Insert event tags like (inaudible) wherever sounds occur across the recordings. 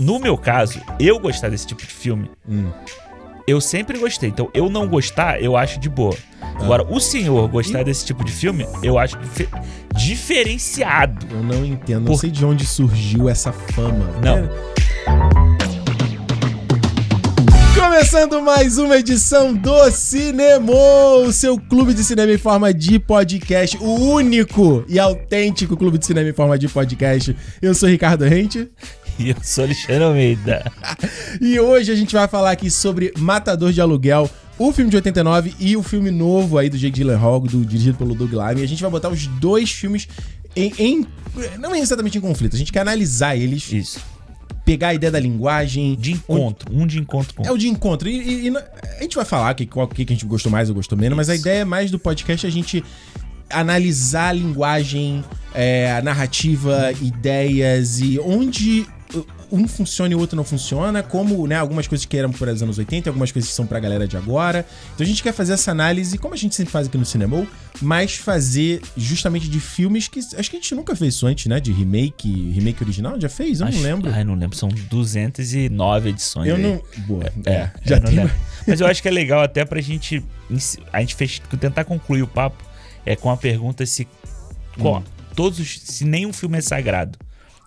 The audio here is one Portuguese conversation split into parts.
No meu caso, eu gostar desse tipo de filme, hum. eu sempre gostei. Então, eu não gostar, eu acho de boa. Ah. Agora, o senhor gostar desse tipo de filme, eu acho diferenciado. Eu não entendo. Por... Não sei de onde surgiu essa fama. Não. É. Começando mais uma edição do Cinema, o seu clube de cinema em forma de podcast, o único e autêntico clube de cinema em forma de podcast. Eu sou Ricardo Rente. E (laughs) eu sou Alexandre Almeida. (laughs) e hoje a gente vai falar aqui sobre Matador de Aluguel, o filme de 89 e o filme novo aí do Jake Gyllenhaal, do, dirigido pelo Doug Lyme. A gente vai botar os dois filmes em, em não exatamente em conflito, a gente quer analisar eles. Isso pegar a ideia da linguagem. De encontro. Onde... Um de encontro com. É o de encontro. E, e, e a gente vai falar que, qual que a gente gostou mais ou gostou menos, Isso. mas a ideia é mais do podcast é a gente analisar a linguagem, é, a narrativa, ideias e onde um funciona e o outro não funciona, como né, algumas coisas que eram para os anos 80, algumas coisas que são para a galera de agora. Então a gente quer fazer essa análise, como a gente sempre faz aqui no Cinemou, mas fazer justamente de filmes que acho que a gente nunca fez isso antes, né? De remake, remake original, já fez? Eu acho, não lembro. Ai, não lembro, são 209 edições. Eu aí. não. Boa, é, é, é já eu tem... Mas eu acho que é legal até pra gente. A gente fez, tentar concluir o papo é com a pergunta se. Hum. Qual, todos os, se nenhum filme é sagrado.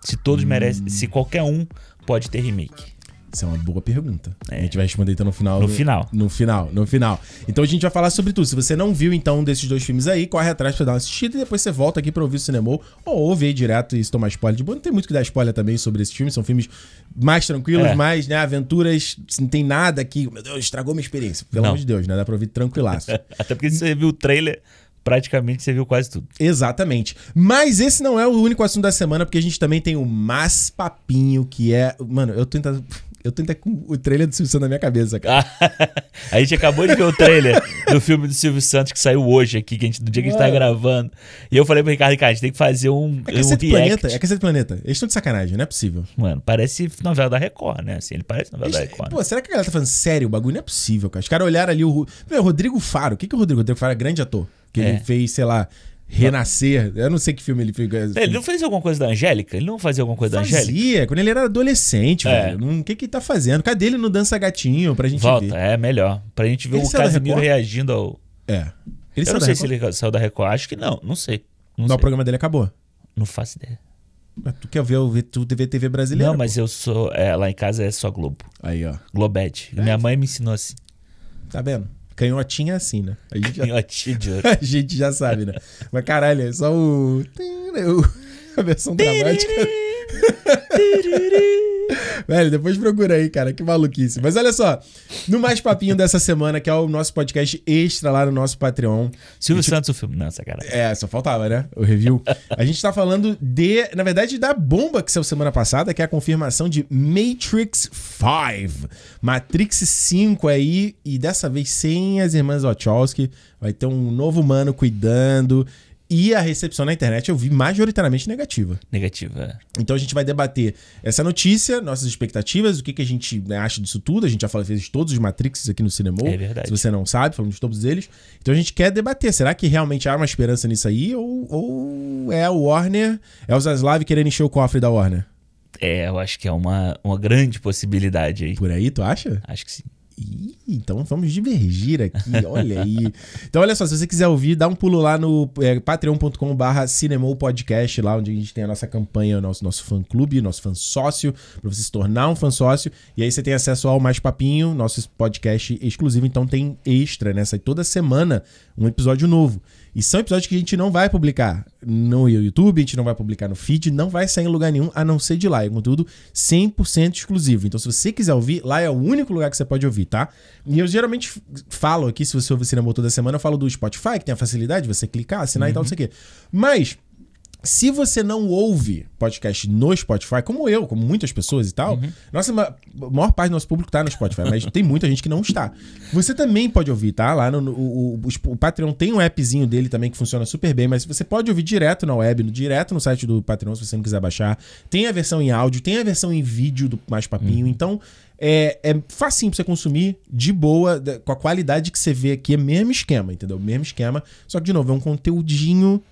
Se todos hum. merecem, se qualquer um pode ter remake? Isso é uma boa pergunta. É. A gente vai responder então no final. No do... final. No final, no final. Então a gente vai falar sobre tudo. Se você não viu então um desses dois filmes aí, corre atrás pra dar uma assistida e depois você volta aqui pra ouvir o cinema ou ouve aí direto e se tomar spoiler de boa. Não tem muito que dar spoiler também sobre esses filmes. São filmes mais tranquilos, é. mais, né, aventuras. Não tem nada aqui. Meu Deus, estragou minha experiência. Pelo não. amor de Deus, né? Dá pra ouvir tranquilaço. (laughs) Até porque você viu o trailer praticamente você viu quase tudo. Exatamente. Mas esse não é o único assunto da semana, porque a gente também tem o Mas Papinho, que é. Mano, eu tô tentando. Eu tento até com o trailer do Silvio Santos na minha cabeça, cara. (laughs) a gente acabou de ver o trailer do filme do Silvio Santos que saiu hoje aqui, que a gente, no dia que a gente tá gravando. E eu falei pro Ricardo, cara, a gente tem que fazer um. É Cacete um Planeta? É Cacete Planeta. Eles estão de sacanagem, não é possível. Mano, parece novela da Record, né? Assim, ele parece novela Eles, da Record. Né? Pô, né? será que a galera tá falando sério? O bagulho não é possível, cara. Os caras olharam ali o. Meu, Rodrigo Faro. O que, que é o Rodrigo? Rodrigo Faro é grande ator. Que é. ele fez, sei lá, Renascer. Eu não sei que filme ele fez. Ele não fez alguma coisa da Angélica? Ele não fazia alguma coisa fazia, da Angélica? Fazia, quando ele era adolescente, é. velho. O que que tá fazendo? Cadê ele no Dança Gatinho pra gente Volta, ver? é melhor. Pra gente ver ele o Casimiro reagindo ao... É. Ele eu não sei se ele saiu da Record. Acho que não, não sei. Não, não sei. o programa dele acabou. Não faço ideia. Mas tu quer ver o tu TV, TV brasileira? Não, mas pô. eu sou... É, lá em casa é só Globo. Aí, ó. Globete. É. Minha mãe me ensinou assim. Tá vendo? Canhotinha é assim, né? A gente Canhotinha já... (laughs) A gente já sabe, né? Mas caralho, é só o. (laughs) A versão dramática. (laughs) Velho, depois procura aí, cara. Que maluquice. Mas olha só, no mais papinho dessa semana, que é o nosso podcast extra lá no nosso Patreon. Silvio gente... Santos, o filme. nossa cara É, só faltava, né? O review. a gente tá falando de, na verdade, da bomba que saiu semana passada, que é a confirmação de Matrix 5. Matrix 5 aí, e dessa vez sem as irmãs Wachowski. Vai ter um novo humano cuidando. E a recepção na internet eu vi majoritariamente negativa. Negativa. É. Então a gente vai debater essa notícia, nossas expectativas, o que, que a gente né, acha disso tudo. A gente já falou, fez todos os Matrix aqui no cinema. É verdade. Se você não sabe, falamos de todos eles. Então a gente quer debater. Será que realmente há uma esperança nisso aí? Ou, ou é o Warner, é o Zaslav querendo encher o cofre da Warner? É, eu acho que é uma, uma grande possibilidade aí. Por aí, tu acha? Acho que sim. Ih, então vamos divergir aqui, olha aí. então, olha só, se você quiser ouvir, dá um pulo lá no é, patreon.com/barra cinemopodcast, lá onde a gente tem a nossa campanha, o nosso, nosso fã-clube, nosso fã-sócio, pra você se tornar um fã-sócio. E aí você tem acesso ao Mais Papinho, nosso podcast exclusivo. Então, tem extra, né? Sai toda semana um episódio novo. E são episódios que a gente não vai publicar no YouTube, a gente não vai publicar no feed, não vai sair em lugar nenhum, a não ser de lá. É conteúdo 100% exclusivo. Então, se você quiser ouvir, lá é o único lugar que você pode ouvir, tá? E eu geralmente falo aqui, se você ouvir Cinema da semana, eu falo do Spotify, que tem a facilidade de você clicar, assinar uhum. e tal, uhum. não sei o quê. Mas se você não ouve podcast no Spotify, como eu, como muitas pessoas e tal, uhum. nossa, a maior parte do nosso público está no Spotify, mas tem muita gente que não está. Você também pode ouvir, tá? Lá no, no o, o, o, Patreon tem um appzinho dele também que funciona super bem, mas você pode ouvir direto na web, direto no site do Patreon, se você não quiser baixar. Tem a versão em áudio, tem a versão em vídeo do Mais Papinho, uhum. então é, é facinho pra você consumir, de boa, com a qualidade que você vê aqui, é mesmo esquema, entendeu? Mesmo esquema, só que, de novo, é um conteúdinho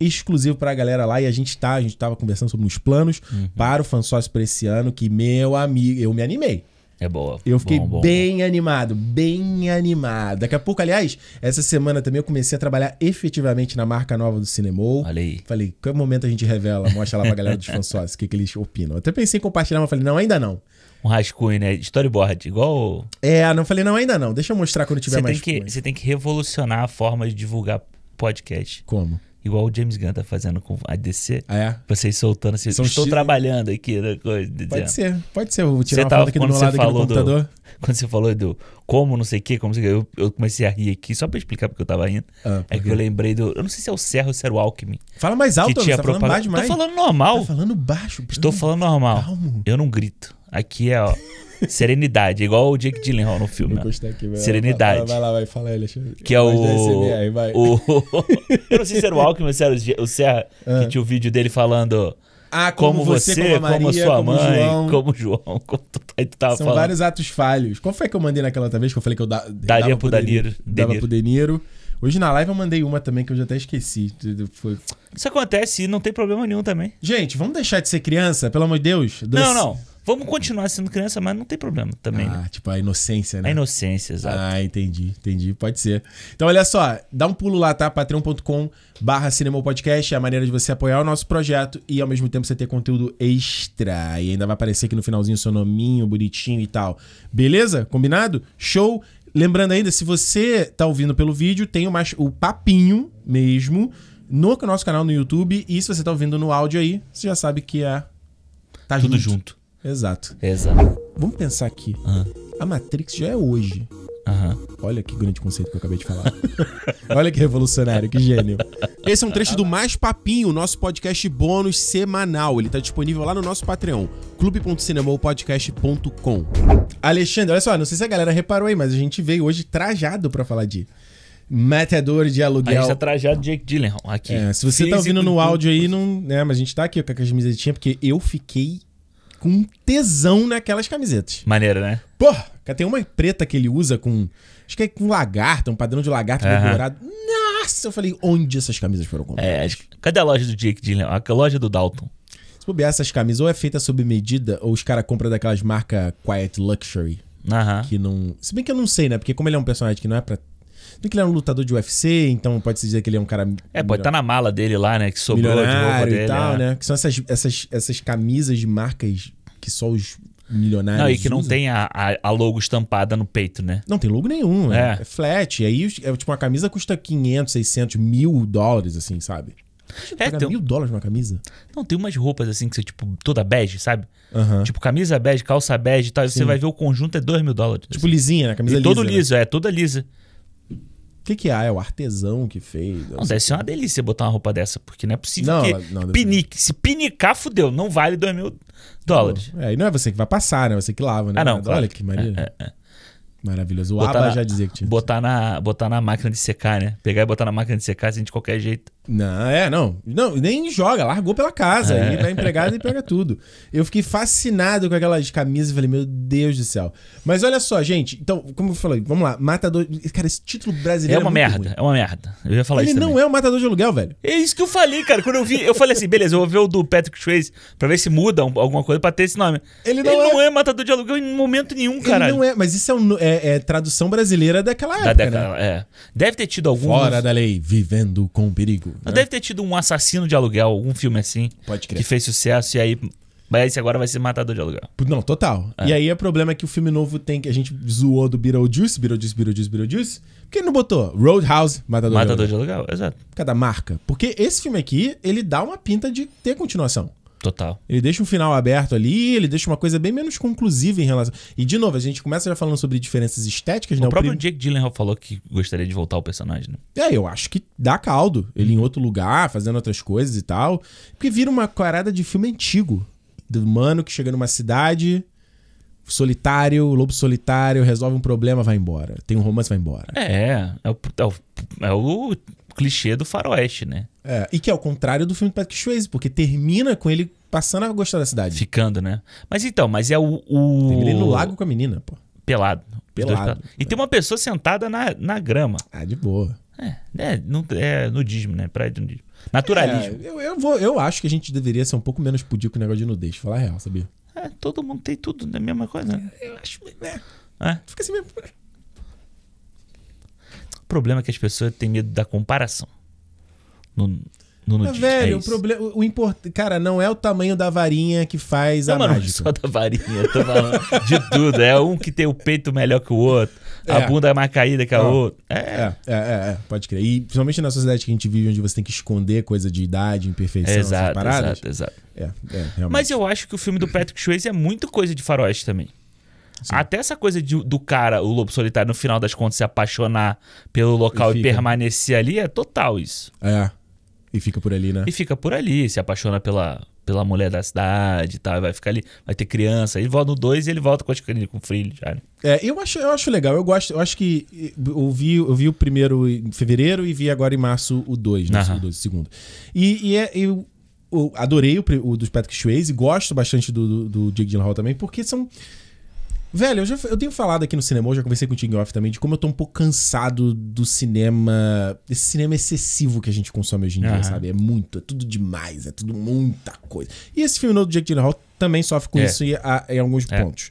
exclusivo para a galera lá e a gente tá, a gente tava conversando sobre uns planos uhum. para o fansócio para esse ano que, meu amigo, eu me animei. É boa. Eu fiquei bom, bom, bem bom. animado, bem animado. Daqui a pouco, aliás, essa semana também eu comecei a trabalhar efetivamente na marca nova do Cinemol. Falei, Falei, que é momento a gente revela, mostra lá pra galera dos fansócios o que, que eles opinam. até pensei em compartilhar, mas falei, não, ainda não. Um rascunho, né? Storyboard, igual. É, não falei, não, ainda não. Deixa eu mostrar quando tiver você mais. Tem que, você tem que revolucionar a forma de divulgar podcast. Como? Igual o James Gunn tá fazendo com a DC. Ah, é? Vocês soltando assim. estou x... trabalhando aqui. na né, coisa, pode dizendo. ser, pode ser. vou tirar você uma tava, foto aqui do meu lado aqui no computador. quando você falou do como não sei o que, como sei, eu, eu comecei a rir aqui, só pra explicar porque eu tava rindo. Ah, é que eu lembrei do. Eu não sei se é o Serro ou se era o Alckmin. Fala mais alto, que tinha você tá propaganda. falando baixo Tô falando normal. Tá falando baixo. Estou falando normal. Eu não grito. Aqui é, ó. (laughs) Serenidade, igual o Jake Gyllenhaal no filme. Não aqui, vai Serenidade. Lá, vai, lá, vai, fala aí, Alexandre. Que é o. SMR, vai. o... (laughs) eu não sei se era o Alckmin ou se era o Serra, que ah. tinha o vídeo dele falando. Ah, como, como você, você, como, Maria, como sua como mãe, João. como João, (laughs) como tu, aí tu tava São falando. vários atos falhos. Qual foi que eu mandei naquela outra vez que eu falei que eu da, daria pro, Danilo, dava pro Deniro. Hoje na live eu mandei uma também que eu já até esqueci. Foi... Isso acontece e não tem problema nenhum também. Gente, vamos deixar de ser criança, pelo amor de Deus. Doce. Não, não. Vamos continuar sendo criança, mas não tem problema também. Ah, né? tipo a inocência, né? A inocência, exato. Ah, entendi, entendi. Pode ser. Então, olha só, dá um pulo lá, tá? patreon.com barra cinemopodcast é a maneira de você apoiar o nosso projeto e ao mesmo tempo você ter conteúdo extra. E ainda vai aparecer aqui no finalzinho seu nominho bonitinho e tal. Beleza? Combinado? Show! Lembrando ainda, se você tá ouvindo pelo vídeo, tem o, mais, o papinho mesmo no nosso canal no YouTube. E se você tá ouvindo no áudio aí, você já sabe que é... Tá Tudo junto. junto. Exato. Exato. Vamos pensar aqui. A Matrix já é hoje. Aham. Olha que grande conceito que eu acabei de falar. (laughs) Olha que revolucionário, que gênio. Esse é um trecho do Mais Papinho, nosso podcast bônus semanal. Ele tá disponível lá no nosso Patreon, clube.cinemopodcast.com. Alexandre, olha só, não sei se a galera reparou aí, mas a gente veio hoje trajado para falar de matador de A aluguel. gente tá trajado de Jake Gyllenhaal aqui. É, se você tá ouvindo no áudio aí, não, né, mas a gente tá aqui com a camisetinha, porque eu fiquei com tesão naquelas camisetas. maneira né? Pô, tem uma preta que ele usa com. Acho que é com lagarto um padrão de lagarto uhum. decorado. Nossa, eu falei, onde essas camisas foram compradas? É, cadê a loja do Jake Dylan? A loja do Dalton. Se bobear essas camisas, ou é feita sob medida, ou os caras compram daquelas marcas Quiet Luxury. Uhum. Que não. Se bem que eu não sei, né? Porque como ele é um personagem que não é pra que ele é um lutador de UFC, então pode-se dizer que ele é um cara. É, pode estar tá na mala dele lá, né? Que sobrou de roupa dele. E tal, é. né? Que são essas, essas, essas camisas de marcas que só os milionários. Não, e que usam. não tem a, a, logo estampada no peito, né? Não tem logo nenhum, é. é, é flat. E aí, é, tipo, uma camisa custa 500, 600, mil dólares, assim, sabe? É, tem mil dólares uma camisa? Não, tem umas roupas assim que você, tipo, toda bege, sabe? Uhum. Tipo, camisa bege, calça bege e tal. você vai ver o conjunto é dois mil dólares. Tipo, assim. lisinha, né? Camisa e lisa. todo né? liso, né? é, toda lisa que, que há? É o artesão que fez? É não, deve ser uma delícia botar uma roupa dessa, porque não é possível não, que não, pinique. Se pinicar, fudeu. Não vale 2 mil dólares. É, e não é você que vai passar, né? É você que lava, né? Ah, não. Mas, claro. Olha que maria. É, é, é, Maravilhoso. O botar Aba na, já dizia que tinha. Botar na, botar na máquina de secar, né? Pegar e botar na máquina de secar assim de qualquer jeito. Não, é, não. Não, nem joga, largou pela casa. É. vai empregado e pega tudo. Eu fiquei fascinado com aquelas camisas e falei, meu Deus do céu. Mas olha só, gente. Então, como eu falei, vamos lá. Matador. Cara, esse título brasileiro. É, é uma é merda, ruim. é uma merda. Eu ia falar Ele isso. Ele não é um matador de aluguel, velho. É isso que eu falei, cara. Quando eu vi, eu falei assim, beleza, eu vou ver o do Patrick Trace pra ver se muda alguma coisa pra ter esse nome. Ele não, Ele não é... é... matador de aluguel em momento nenhum, cara. Ele não é, mas isso é, um, é, é, tradução brasileira daquela época. Da década, né? é. Deve ter tido algum. Fora da lei, vivendo com perigo. Né? Deve ter tido um assassino de aluguel, algum filme assim. Pode crer. Que fez sucesso e aí. Mas esse agora vai ser matador de aluguel. Não, total. É. E aí o problema é que o filme novo tem que a gente zoou do Beetlejuice, Beetlejuice, Beetlejuice, Beetlejuice. Por que ele não botou Roadhouse, Matador, matador de Aluguel? Matador de Aluguel, exato. Cada marca. Porque esse filme aqui, ele dá uma pinta de ter continuação. Total. Ele deixa um final aberto ali, ele deixa uma coisa bem menos conclusiva em relação. E, de novo, a gente começa já falando sobre diferenças estéticas, o né? O próprio prim... Jake Gyllenhaal falou que gostaria de voltar ao personagem, né? É, eu acho que dá caldo. Ele em uhum. outro lugar, fazendo outras coisas e tal. Porque vira uma parada de filme antigo. Do mano que chega numa cidade, solitário, lobo solitário, resolve um problema, vai embora. Tem um romance, vai embora. É, é o, é o é clichê do faroeste, né? É, e que é o contrário do filme do Patrick Swayze, porque termina com ele passando a gostar da cidade. Ficando, né? Mas então, mas é o... o... Termina no lago com a menina, pô. Pelado. Pelado. E é. tem uma pessoa sentada na, na grama. Ah, de boa. É, é, No é nudismo, né? Praia de nudismo. Naturalismo. É, eu, eu, vou, eu acho que a gente deveria ser um pouco menos pudico com o negócio de nudez, falar a real, sabia? É, todo mundo tem tudo, a né? mesma coisa. É, eu acho. Né? É. Fica assim mesmo. Né? problema é que as pessoas têm medo da comparação. No, no velho, é o problema. O, o import... Cara, não é o tamanho da varinha que faz não, a mano, é mágica. Não só da varinha, tô falando de tudo. É um que tem o peito melhor que o outro, é. a bunda é mais caída que a não. outra. É. é. É, é. é, pode crer. E principalmente na sociedade que a gente vive, onde você tem que esconder coisa de idade, imperfeição, exato, essas paradas. Exato, exato. É, Mas eu acho que o filme do Patrick Swayze é muito coisa de faroeste também. Sim. Até essa coisa de, do cara, o lobo solitário, no final das contas, se apaixonar pelo local e, e permanecer ali é total isso. É. E fica por ali, né? E fica por ali, se apaixona pela, pela mulher da cidade e tal, vai ficar ali, vai ter criança. e volta no 2 e ele volta com as crianças com o filho já. Né? É, eu acho, eu acho legal, eu gosto, eu acho que eu vi, eu vi o primeiro em fevereiro e vi agora em março o 2, né? O 2 e segundo. E, e é, eu eu adorei o, o dos Patrick Swayze, gosto bastante do, do, do Jake Gyllenhaal também, porque são Velho, eu, já, eu tenho falado aqui no cinema, eu já conversei o em off também, de como eu tô um pouco cansado do cinema. Esse cinema excessivo que a gente consome hoje em dia, sabe? É muito, é tudo demais, é tudo muita coisa. E esse filme novo do Jake Hall também sofre com é. isso em, a, em alguns é. pontos.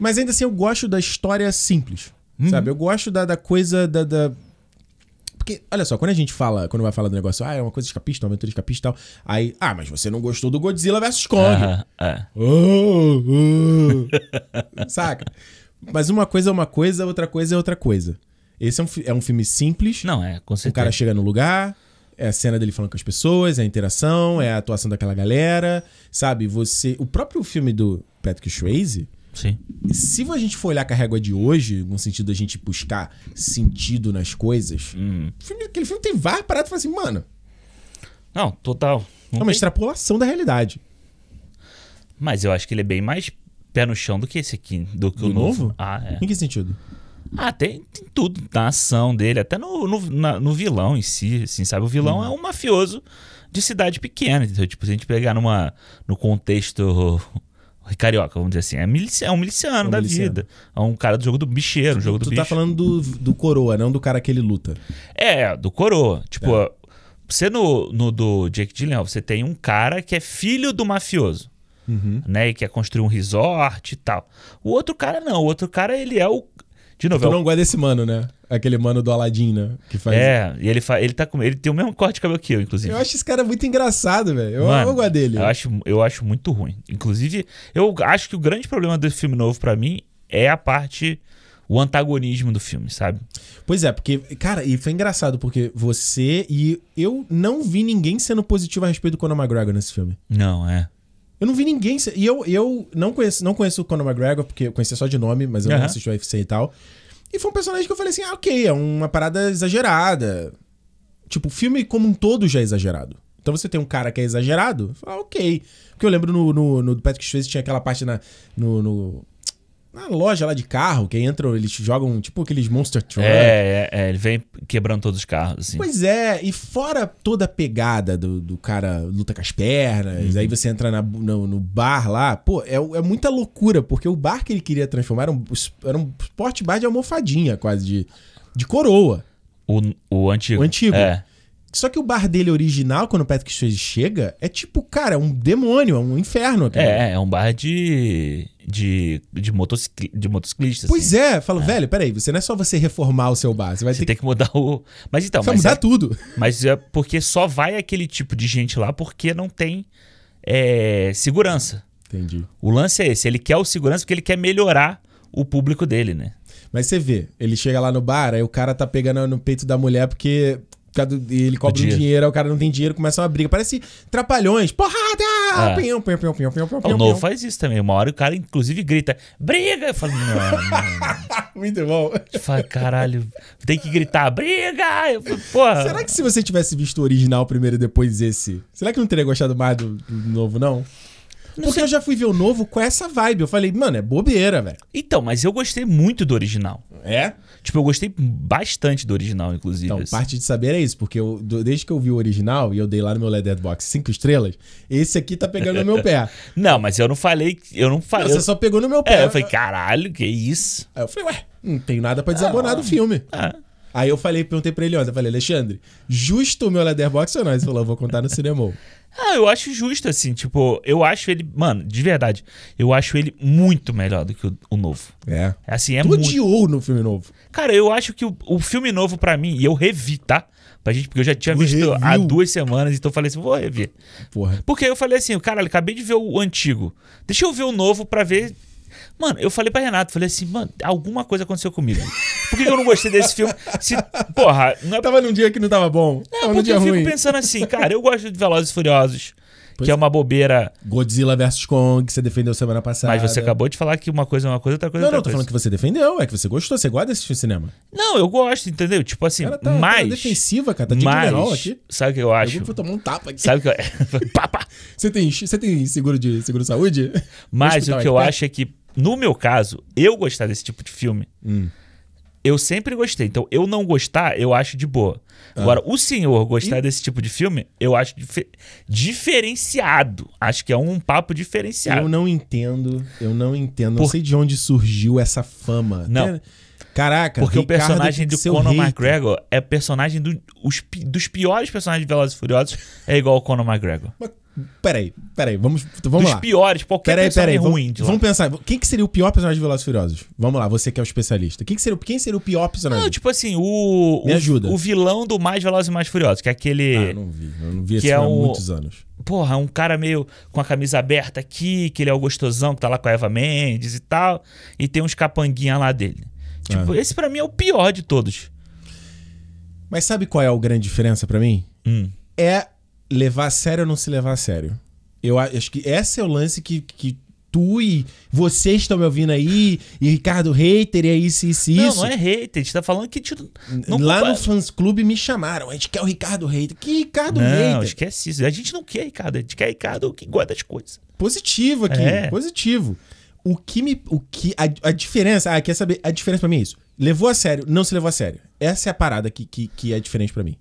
Mas ainda assim, eu gosto da história simples, uhum. sabe? Eu gosto da, da coisa da, da porque, olha só, quando a gente fala, quando vai falar do negócio, ah, é uma coisa escapista, uma aventura escapista e tal. Aí, ah, mas você não gostou do Godzilla vs. Kong. Uh -huh, é. oh, oh. (laughs) Saca? Mas uma coisa é uma coisa, outra coisa é outra coisa. Esse é um, é um filme simples. Não, é, com certeza. O cara chega no lugar, é a cena dele falando com as pessoas, é a interação, é a atuação daquela galera, sabe? Você. O próprio filme do Patrick Swayze Sim. Se a gente for olhar com a régua de hoje, no sentido da gente buscar sentido nas coisas, uhum. filme, aquele filme tem várias paradas e assim, mano. Não, total. Não é uma tem... extrapolação da realidade. Mas eu acho que ele é bem mais pé no chão do que esse aqui, do que do o novo. novo? Ah, é. Em que sentido? Ah, tem, tem, tudo na ação dele, até no, no, na, no vilão em si, assim, sabe? O vilão uhum. é um mafioso de cidade pequena, então, tipo, se a gente pegar numa, no contexto carioca, vamos dizer assim. É, milici é um miliciano é um da miliciano. vida. É um cara do jogo do bicheiro, um jogo tu, do tu tá bicho. Tu tá falando do, do coroa, não do cara que ele luta. É, do coroa. Tipo, é. você no, no do Jake Gyllenhaal, você tem um cara que é filho do mafioso. Uhum. Né, e quer construir um resort e tal. O outro cara não, o outro cara ele é o, de novo, tu não gosta desse mano, né? Aquele mano do Aladdin, né? Que faz... É, e ele, fa... ele, tá com... ele tem o mesmo corte de cabelo que eu, inclusive. Eu acho esse cara muito engraçado, velho. Eu, não gosto dele. Eu acho, eu acho muito ruim. Inclusive, eu acho que o grande problema desse filme novo para mim é a parte. O antagonismo do filme, sabe? Pois é, porque, cara, e foi engraçado, porque você e eu não vi ninguém sendo positivo a respeito do Conor McGregor nesse filme. Não, é. Eu não vi ninguém. e eu, eu não conheço não conheço o Conor McGregor, porque eu conhecia só de nome, mas eu uhum. não assisti o UFC e tal. E foi um personagem que eu falei assim: ah, ok, é uma parada exagerada. Tipo, o filme como um todo já é exagerado. Então você tem um cara que é exagerado, fala, ok. Porque eu lembro no, no, no Patrick Swayze tinha aquela parte na, no, no na loja lá de carro, que entram, eles jogam tipo aqueles Monster Truck. É, é, é, ele vem quebrando todos os carros, assim. Pois é, e fora toda a pegada do, do cara luta com as pernas, uhum. aí você entra na, no, no, bar lá, pô, é, é muita loucura, porque o bar que ele queria transformar era um, era um sport bar de almofadinha, quase, de, de coroa. O, o antigo. O antigo. É. Só que o bar dele original, quando o Patrick Swayze chega, é tipo, cara, é um demônio, é um inferno. Aquele. É, é um bar de de, de, motocicl, de motociclistas. Pois assim. é, falo, é. velho, peraí, você não é só você reformar o seu bar, você vai você ter tem que... que mudar o. Mas então. Você mas vai mudar é, tudo. Mas é porque só vai aquele tipo de gente lá porque não tem é, segurança. Entendi. O lance é esse, ele quer o segurança porque ele quer melhorar o público dele, né? Mas você vê, ele chega lá no bar, aí o cara tá pegando no peito da mulher porque Cada, ele cobra um dinheiro, aí o cara não tem dinheiro, começa uma briga. Parece trapalhões. Porrada! É. Ah. Pinhão, pinhão, pinhão, pinhão, pinhão, pinhão, o Novo faz isso também. Uma hora o cara, inclusive, grita: briga! Eu falo, não. não. (laughs) Muito bom. Fala, caralho, tem que gritar: briga! Eu falo, Porra. Será que se você tivesse visto o original primeiro e depois esse, será que não teria gostado mais do, do novo, não? Porque sei. eu já fui ver o novo com essa vibe. Eu falei, mano, é bobeira, velho. Então, mas eu gostei muito do original. É? Tipo, eu gostei bastante do original, inclusive. Então, assim. parte de saber é isso, porque eu, desde que eu vi o original e eu dei lá no meu Leather Box cinco estrelas, esse aqui tá pegando no meu pé. (laughs) Não, mas eu não falei. Eu não falei. Você eu... só pegou no meu é, pé. É, eu falei, caralho, que isso? Aí eu falei, ué, não tem nada para desabonar ah, do filme. Ah. Aí eu falei, perguntei pra ele ontem, eu falei, Alexandre, justo o meu Leatherbox ou não? Ele falou, vou contar no cinema. Ah, eu acho justo, assim, tipo, eu acho ele, mano, de verdade, eu acho ele muito melhor do que o, o novo. É. é assim, é tu muito. odiou no filme novo. Cara, eu acho que o, o filme novo para mim, e eu revi, tá? Pra gente, porque eu já tinha visto há duas semanas, então eu falei assim, vou rever. Porra. Porque eu falei assim, cara, acabei de ver o antigo. Deixa eu ver o novo para ver Mano, eu falei pra Renato, falei assim, mano, alguma coisa aconteceu comigo. Por que, eu não gostei desse filme? Se, porra, não é... Tava num dia que não tava bom. Não, tava porque eu ruim. fico pensando assim, cara, eu gosto de Velozes e Furiosos. Pois que é uma bobeira. Godzilla vs Kong, que você defendeu semana passada. Mas você acabou de falar que uma coisa é uma coisa, outra coisa é outra Não, não, tô falando que você defendeu, é que você gostou, você gosta desse cinema. Não, eu gosto, entendeu? Tipo assim, cara tá, tá mas... Tá defensiva, cara, tá de mas, aqui. Sabe o que eu acho? Eu vou tomar um tapa aqui. Sabe o que eu... (laughs) (laughs) Papa! Você tem, você tem seguro de seguro saúde? Mas o que eu acho é que no meu caso, eu gostar desse tipo de filme. Hum. Eu sempre gostei. Então, eu não gostar, eu acho de boa. Ah. Agora, o senhor gostar e... desse tipo de filme, eu acho dif... diferenciado. Acho que é um papo diferenciado. Eu não entendo, eu não entendo. Por... Não sei de onde surgiu essa fama. Não. Caraca, Porque Ricardo o personagem do Conor hater. McGregor é personagem do, os, dos piores personagens de Velozes e Furiosos, é igual ao Conor McGregor. Mas Peraí, peraí, vamos, vamos Dos lá. piores, qualquer peraí, peraí, ruim. Vamos, vamos pensar, quem que seria o pior personagem de Velozes Furiosos? Vamos lá, você que é o especialista. Quem, que seria, quem seria o pior personagem? Não, tipo assim, o... Me o, ajuda. O vilão do Mais Velozes e Mais Furiosos, que é aquele... Ah, não vi. Eu não vi esse é há um... muitos anos. Porra, é um cara meio com a camisa aberta aqui, que ele é o gostosão, que tá lá com a Eva Mendes e tal. E tem uns capanguinha lá dele. Tipo, ah. esse para mim é o pior de todos. Mas sabe qual é a grande diferença para mim? Hum. É levar a sério ou não se levar a sério. Eu acho que esse é o lance que, que tu e vocês estão me ouvindo aí, e Ricardo hater, e é isso, isso, isso. Não, não é hater, a gente tá falando que te, tipo, não Lá compara. no fãs clube me chamaram, a gente quer o Ricardo hater. Que Ricardo não, hater? Não, esquece isso. A gente não quer Ricardo, a gente quer Ricardo que guarda as coisas. Positivo aqui, é. positivo. O que me. O que, a, a diferença. Ah, quer saber? A diferença pra mim é isso. Levou a sério, não se levou a sério. Essa é a parada que, que, que é diferente para mim.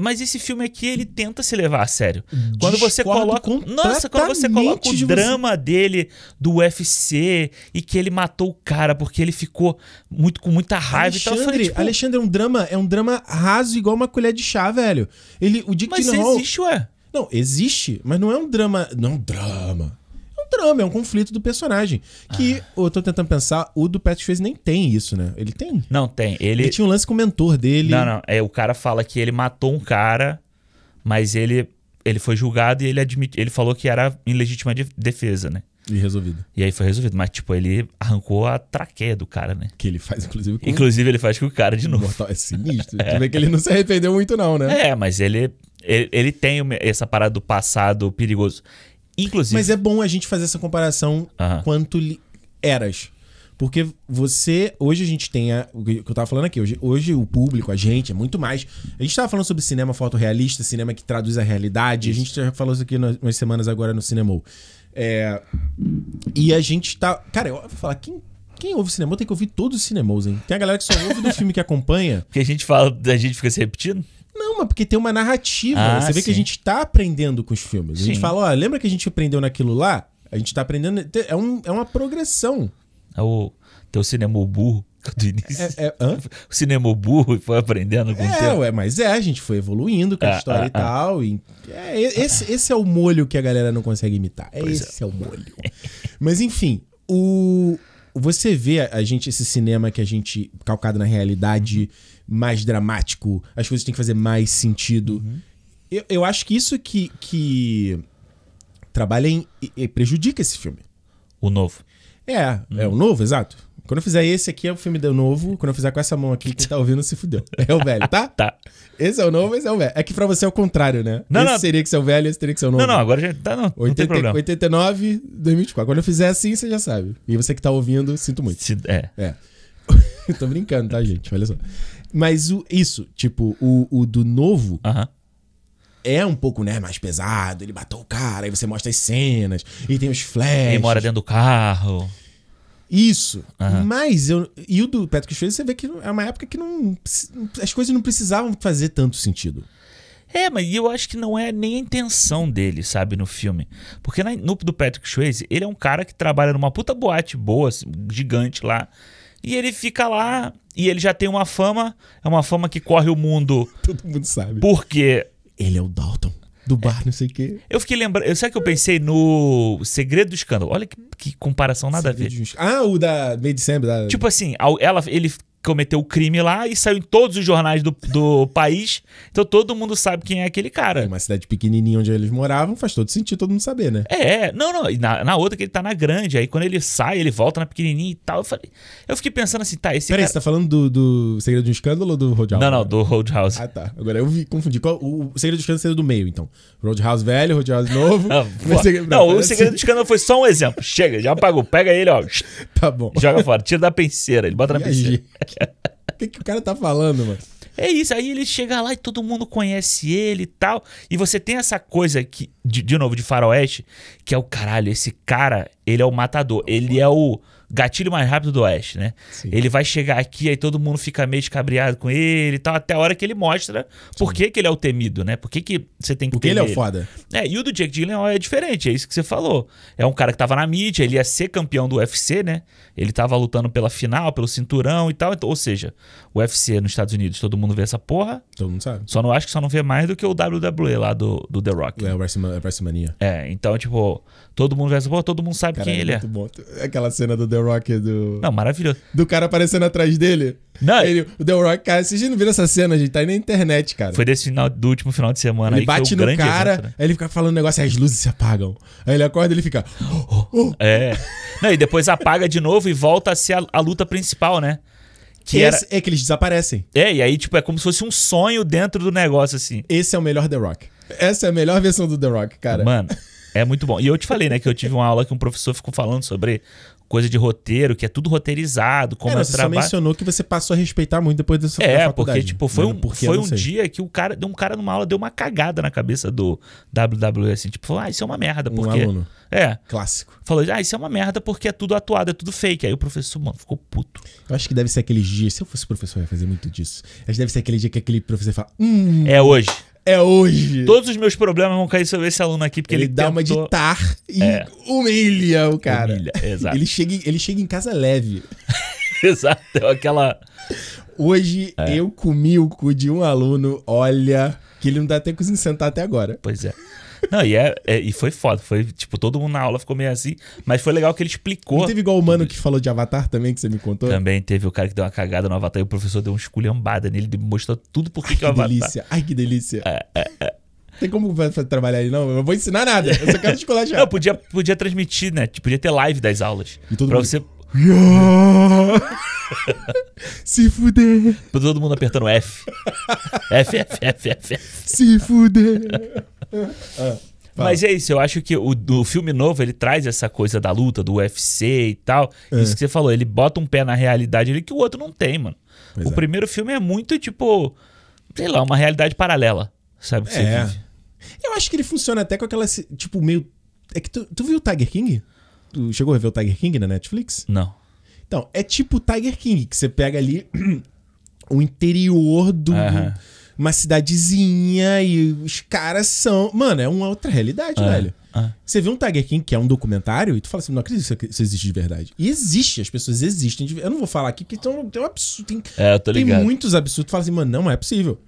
Mas esse filme aqui, ele tenta se levar a sério. Quando você coloca. Nossa, quando você coloca o drama você. dele do UFC e que ele matou o cara porque ele ficou muito com muita raiva Alexandre, e tal. Falei, tipo, Alexandre, é um drama, é um drama raso igual uma colher de chá, velho. Ele, o Dick Mas existe, ué. Não, existe, mas não é um drama. Não é um drama trama, é um conflito do personagem. Que ah. eu tô tentando pensar, o do Patrick Swayze nem tem isso, né? Ele tem? Não tem. Ele... ele tinha um lance com o mentor dele. Não, não. É, o cara fala que ele matou um cara, mas ele, ele foi julgado e ele, admitiu. ele falou que era em legítima defesa, né? E resolvido. E aí foi resolvido. Mas, tipo, ele arrancou a traqueia do cara, né? Que ele faz, inclusive, com... Inclusive, ele faz com o cara de novo. Mortal é sinistro. (laughs) é. Tu vê que ele não se arrependeu muito, não, né? É, mas ele, ele, ele tem essa parada do passado perigoso. Inclusive. Mas é bom a gente fazer essa comparação uhum. quanto eras. Porque você. Hoje a gente tem. A, o que eu tava falando aqui. Hoje, hoje o público, a gente, é muito mais. A gente tava falando sobre cinema fotorrealista, cinema que traduz a realidade. Isso. A gente já falou isso aqui nas, umas semanas agora no Cinemou. É, e a gente tá. Cara, eu vou falar, quem quem ouve cinema tem que ouvir todos os cinemas, hein? Tem a galera que só ouve do filme que acompanha. (laughs) Porque a gente fala, a gente fica se repetindo? Não, mas porque tem uma narrativa. Ah, você vê sim. que a gente tá aprendendo com os filmes. Sim. A gente fala, ó, lembra que a gente aprendeu naquilo lá? A gente tá aprendendo. É, um, é uma progressão. É o teu cinema burro (laughs) do início. É, é, o cinema burro foi aprendendo com é, o tempo. Ué, mas é, a gente foi evoluindo com a ah, história ah, e ah. tal. Ah. E, é, esse, esse é o molho que a galera não consegue imitar. é esse é. é o molho. mas enfim, o, você vê a gente, esse cinema que a gente, calcado na realidade. Uhum mais dramático, as coisas têm que fazer mais sentido. Uhum. Eu, eu acho que isso que, que trabalha em, e, prejudica esse filme. O novo. É, é uhum. é o novo, exato. Quando eu fizer esse aqui, é o filme do novo. Quando eu fizer com essa mão aqui, quem tá ouvindo se fudeu. É o velho, tá? (laughs) tá. Esse é o novo, esse é o velho. É que pra você é o contrário, né? Não, esse não. seria que ser é o velho, esse teria que ser o novo. Não, não, agora já tá, não. 80, não 89, 2024. Quando eu fizer assim, você já sabe. E você que tá ouvindo, sinto muito. Se, é. É. (laughs) Tô brincando, tá, gente? Olha só. Mas o, isso, tipo, o, o do novo. Uh -huh é um pouco, né, mais pesado. Ele bateu o cara, aí você mostra as cenas, e tem os flashes. Ele mora dentro do carro. Isso. Mas eu. E o do Patrick Swayze, você vê que é uma época que não. As coisas não precisavam fazer tanto sentido. É, mas eu acho que não é nem a intenção dele, sabe, no filme. Porque na, no do Patrick Swayze, ele é um cara que trabalha numa puta boate boa, assim, gigante lá. E ele fica lá e ele já tem uma fama, é uma fama que corre o mundo. (laughs) Todo mundo sabe. Porque. Ele é o Dalton. Do bar, é. não sei o quê. Eu fiquei lembrando. Sabe que eu pensei no Segredo do Escândalo? Olha que, que comparação nada Segredo a ver. De... Ah, o da Made December. Da... Tipo assim, ela, ele cometeu o crime lá e saiu em todos os jornais do, do país. Então todo mundo sabe quem é aquele cara. Uma cidade pequenininha onde eles moravam faz todo sentido todo mundo saber, né? É, não, não. Na, na outra que ele tá na grande. Aí quando ele sai, ele volta na pequenininha e tal. Eu, falei, eu fiquei pensando assim, tá, esse Peraí, cara... você tá falando do, do Segredo de um Escândalo ou do Roadhouse? Não, não, do Roadhouse. Ah, tá. Agora eu vi, confundi. Qual, o Segredo um Escândalo seria do meio, então. Roadhouse velho, Roadhouse novo. (laughs) não, não, não o (laughs) Segredo um Escândalo foi só um exemplo. Chega, já apagou. Pega ele, ó. Tá bom. Joga fora. Tira da penseira. Ele bota na penseira. O que, que o cara tá falando, mano? É isso, aí ele chega lá e todo mundo conhece ele e tal. E você tem essa coisa que, de, de novo, de faroeste, que é o caralho, esse cara, ele é o matador, ele é o gatilho mais rápido do oeste, né? Sim. Ele vai chegar aqui, aí todo mundo fica meio escabriado com ele e tal, até a hora que ele mostra Sim. por que, que ele é o temido, né? Por que, que você tem que Porque ele é o foda. É, e o do Jake Gyllenhaal é diferente, é isso que você falou. É um cara que tava na mídia, ele ia ser campeão do UFC, né? Ele estava lutando pela final, pelo cinturão e tal. Ou seja, o UFC nos Estados Unidos, todo mundo vê essa porra. Todo mundo sabe. Só não acho que só não vê mais do que o WWE lá do, do The Rock. É, o é, WrestleMania. É, então, tipo, todo mundo vê essa porra, todo mundo sabe cara, quem é ele é. Bom. Aquela cena do The Rock do. Não, maravilhoso. Do cara aparecendo atrás dele. Não, é- ele, o The Rock, cara, vocês não viram essa cena, gente? Tá aí na internet, cara. Foi desse final, do último final de semana. Ele bate no cara, evento, né? aí ele fica falando um negócio, aí as luzes se apagam. Aí ele acorda e ele fica. Oh, oh, oh. É. Não, e depois apaga de novo e volta a ser a, a luta principal, né? Que era... É que eles desaparecem. É, e aí, tipo, é como se fosse um sonho dentro do negócio, assim. Esse é o melhor The Rock. Essa é a melhor versão do The Rock, cara. Mano, é muito bom. E eu te falei, né, que eu tive uma aula que um professor ficou falando sobre coisa de roteiro, que é tudo roteirizado, como é, é você trabalho. Você mencionou que você passou a respeitar muito depois dessa É, porque tipo, foi um, porque foi um dia que o cara, um cara numa aula deu uma cagada na cabeça do WWE assim, tipo, falou: "Ah, isso é uma merda", porque um aluno. É. Clássico. Falou: "Ah, isso é uma merda porque é tudo atuado, é tudo fake". Aí o professor, mano, ficou puto. Eu acho que deve ser aqueles dias, se eu fosse professor, eu ia fazer muito disso. Acho que deve ser aquele dia que aquele professor fala: "Hum, é hoje". É hoje. Todos os meus problemas vão cair sobre esse aluno aqui, porque ele, ele dá tentou... uma de tar e é. humilha o cara. Humilha, exato. ele, chega, ele chega em casa leve. (laughs) exato, é aquela. Hoje é. eu comi o cu de um aluno, olha, que ele não dá tá até conseguindo sentar até agora. Pois é. Não, e, é, é, e foi foda. Foi, tipo, todo mundo na aula ficou meio assim. Mas foi legal que ele explicou. Não teve igual o mano que falou de Avatar também, que você me contou? Também teve o cara que deu uma cagada no Avatar e o professor deu uma esculhambada nele, mostrou tudo por que, que é o Avatar. Que delícia. Ai, que delícia. É, é, é tem como trabalhar aí, não. Eu não vou ensinar nada. Eu só quero (laughs) esculachar. não, podia, podia transmitir, né? Tipo, podia ter live das aulas. E todo pra mundo... você se fuder. Todo mundo apertando F. F, F, F, F, F. Se fuder. Ah. Mas é isso, eu acho que o, o filme novo ele traz essa coisa da luta, do UFC e tal. É. Isso que você falou, ele bota um pé na realidade ali que o outro não tem, mano. Pois o é. primeiro filme é muito tipo, sei lá, uma realidade paralela, sabe? o Que é. Eu acho que ele funciona até com aquela, tipo, meio. É que tu, tu viu o Tiger King? Tu chegou a ver o Tiger King na Netflix? Não. Então, é tipo Tiger King, que você pega ali (clears throat) o interior do. Uma cidadezinha e os caras são. Mano, é uma outra realidade, é, velho. É. Você vê um Tiger King, que é um documentário, e tu fala assim: não acredito que isso existe de verdade. E existe, as pessoas existem. De... Eu não vou falar aqui, porque tem um, tem um absurdo. Tem, é, eu tô tem muitos absurdos. Tu fala assim, mano, não é possível.